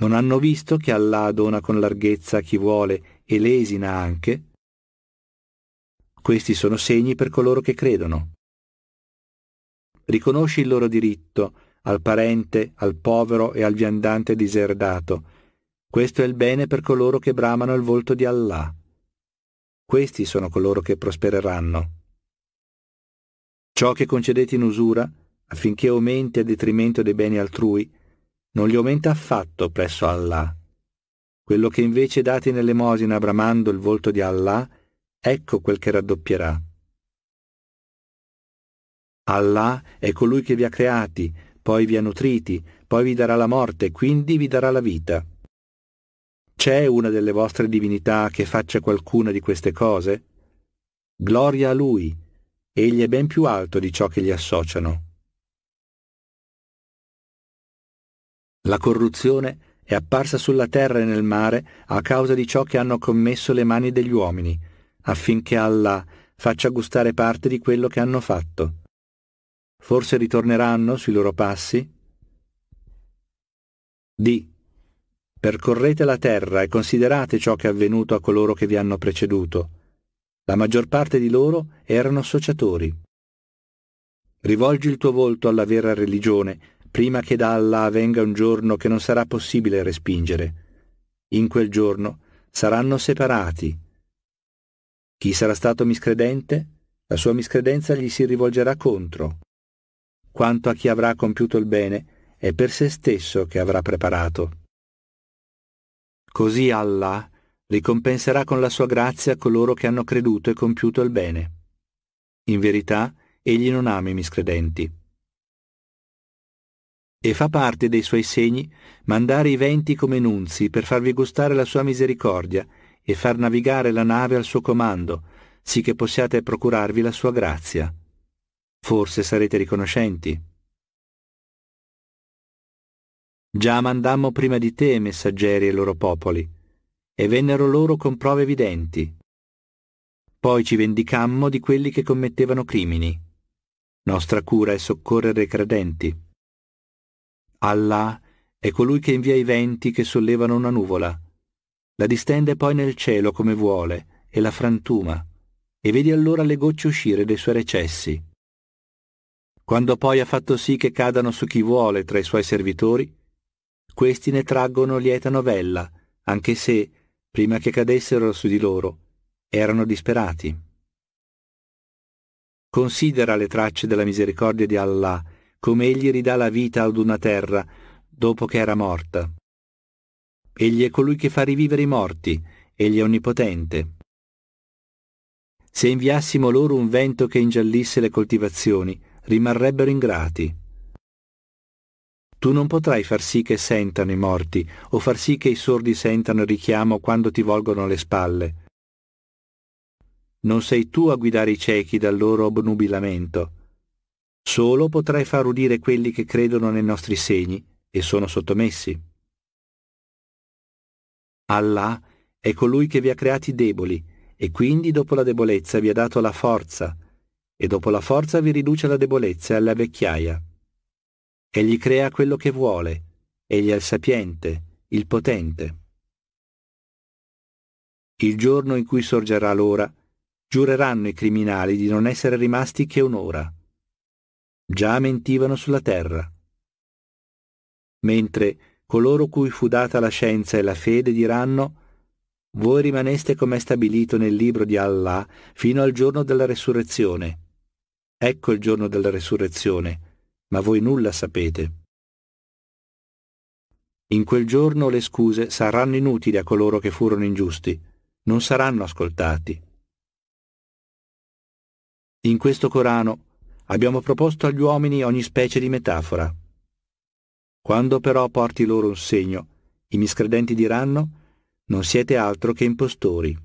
non hanno visto che Allah dona con larghezza a chi vuole e lesina anche? Questi sono segni per coloro che credono. Riconosci il loro diritto al parente, al povero e al viandante diserdato. Questo è il bene per coloro che bramano il volto di Allah. Questi sono coloro che prospereranno. Ciò che concedete in usura, affinché aumenti a detrimento dei beni altrui, non li aumenta affatto presso Allah. Quello che invece date in elemosina bramando il volto di Allah, ecco quel che raddoppierà. Allah è colui che vi ha creati, poi vi ha nutriti, poi vi darà la morte, quindi vi darà la vita. C'è una delle vostre divinità che faccia qualcuna di queste cose? Gloria a Lui, egli è ben più alto di ciò che gli associano. La corruzione è apparsa sulla terra e nel mare a causa di ciò che hanno commesso le mani degli uomini, affinché Allah faccia gustare parte di quello che hanno fatto. Forse ritorneranno sui loro passi? D. Percorrete la terra e considerate ciò che è avvenuto a coloro che vi hanno preceduto. La maggior parte di loro erano sociatori. Rivolgi il tuo volto alla vera religione prima che da Allah venga un giorno che non sarà possibile respingere. In quel giorno saranno separati. Chi sarà stato miscredente, la sua miscredenza gli si rivolgerà contro. Quanto a chi avrà compiuto il bene, è per se stesso che avrà preparato. Così Allah ricompenserà con la sua grazia coloro che hanno creduto e compiuto il bene. In verità, egli non ama i miscredenti e fa parte dei suoi segni mandare i venti come nunzi per farvi gustare la sua misericordia e far navigare la nave al suo comando, sì che possiate procurarvi la sua grazia. Forse sarete riconoscenti. Già mandammo prima di te messaggeri ai loro popoli, e vennero loro con prove evidenti. Poi ci vendicammo di quelli che commettevano crimini. Nostra cura è soccorrere i credenti. Allah è colui che invia i venti che sollevano una nuvola. La distende poi nel cielo come vuole e la frantuma, e vedi allora le gocce uscire dai suoi recessi. Quando poi ha fatto sì che cadano su chi vuole tra i suoi servitori, questi ne traggono lieta novella, anche se, prima che cadessero su di loro, erano disperati. Considera le tracce della misericordia di Allah come egli ridà la vita ad una terra dopo che era morta. Egli è colui che fa rivivere i morti, egli è onnipotente. Se inviassimo loro un vento che ingiallisse le coltivazioni, rimarrebbero ingrati. Tu non potrai far sì che sentano i morti, o far sì che i sordi sentano il richiamo quando ti volgono le spalle. Non sei tu a guidare i ciechi dal loro obnubilamento, Solo potrai far udire quelli che credono nei nostri segni e sono sottomessi. Allah è colui che vi ha creati deboli e quindi dopo la debolezza vi ha dato la forza e dopo la forza vi riduce alla debolezza e alla vecchiaia. Egli crea quello che vuole, egli è il sapiente, il potente. Il giorno in cui sorgerà l'ora, giureranno i criminali di non essere rimasti che un'ora già mentivano sulla terra. Mentre coloro cui fu data la scienza e la fede diranno voi rimaneste come è stabilito nel libro di Allah fino al giorno della resurrezione. Ecco il giorno della resurrezione, ma voi nulla sapete. In quel giorno le scuse saranno inutili a coloro che furono ingiusti, non saranno ascoltati. In questo Corano abbiamo proposto agli uomini ogni specie di metafora. Quando però porti loro un segno, i miscredenti diranno, non siete altro che impostori.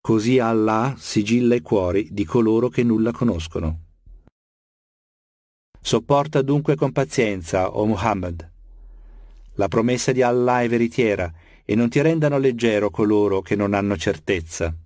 Così Allah sigilla i cuori di coloro che nulla conoscono. Sopporta dunque con pazienza, o oh Muhammad. La promessa di Allah è veritiera e non ti rendano leggero coloro che non hanno certezza.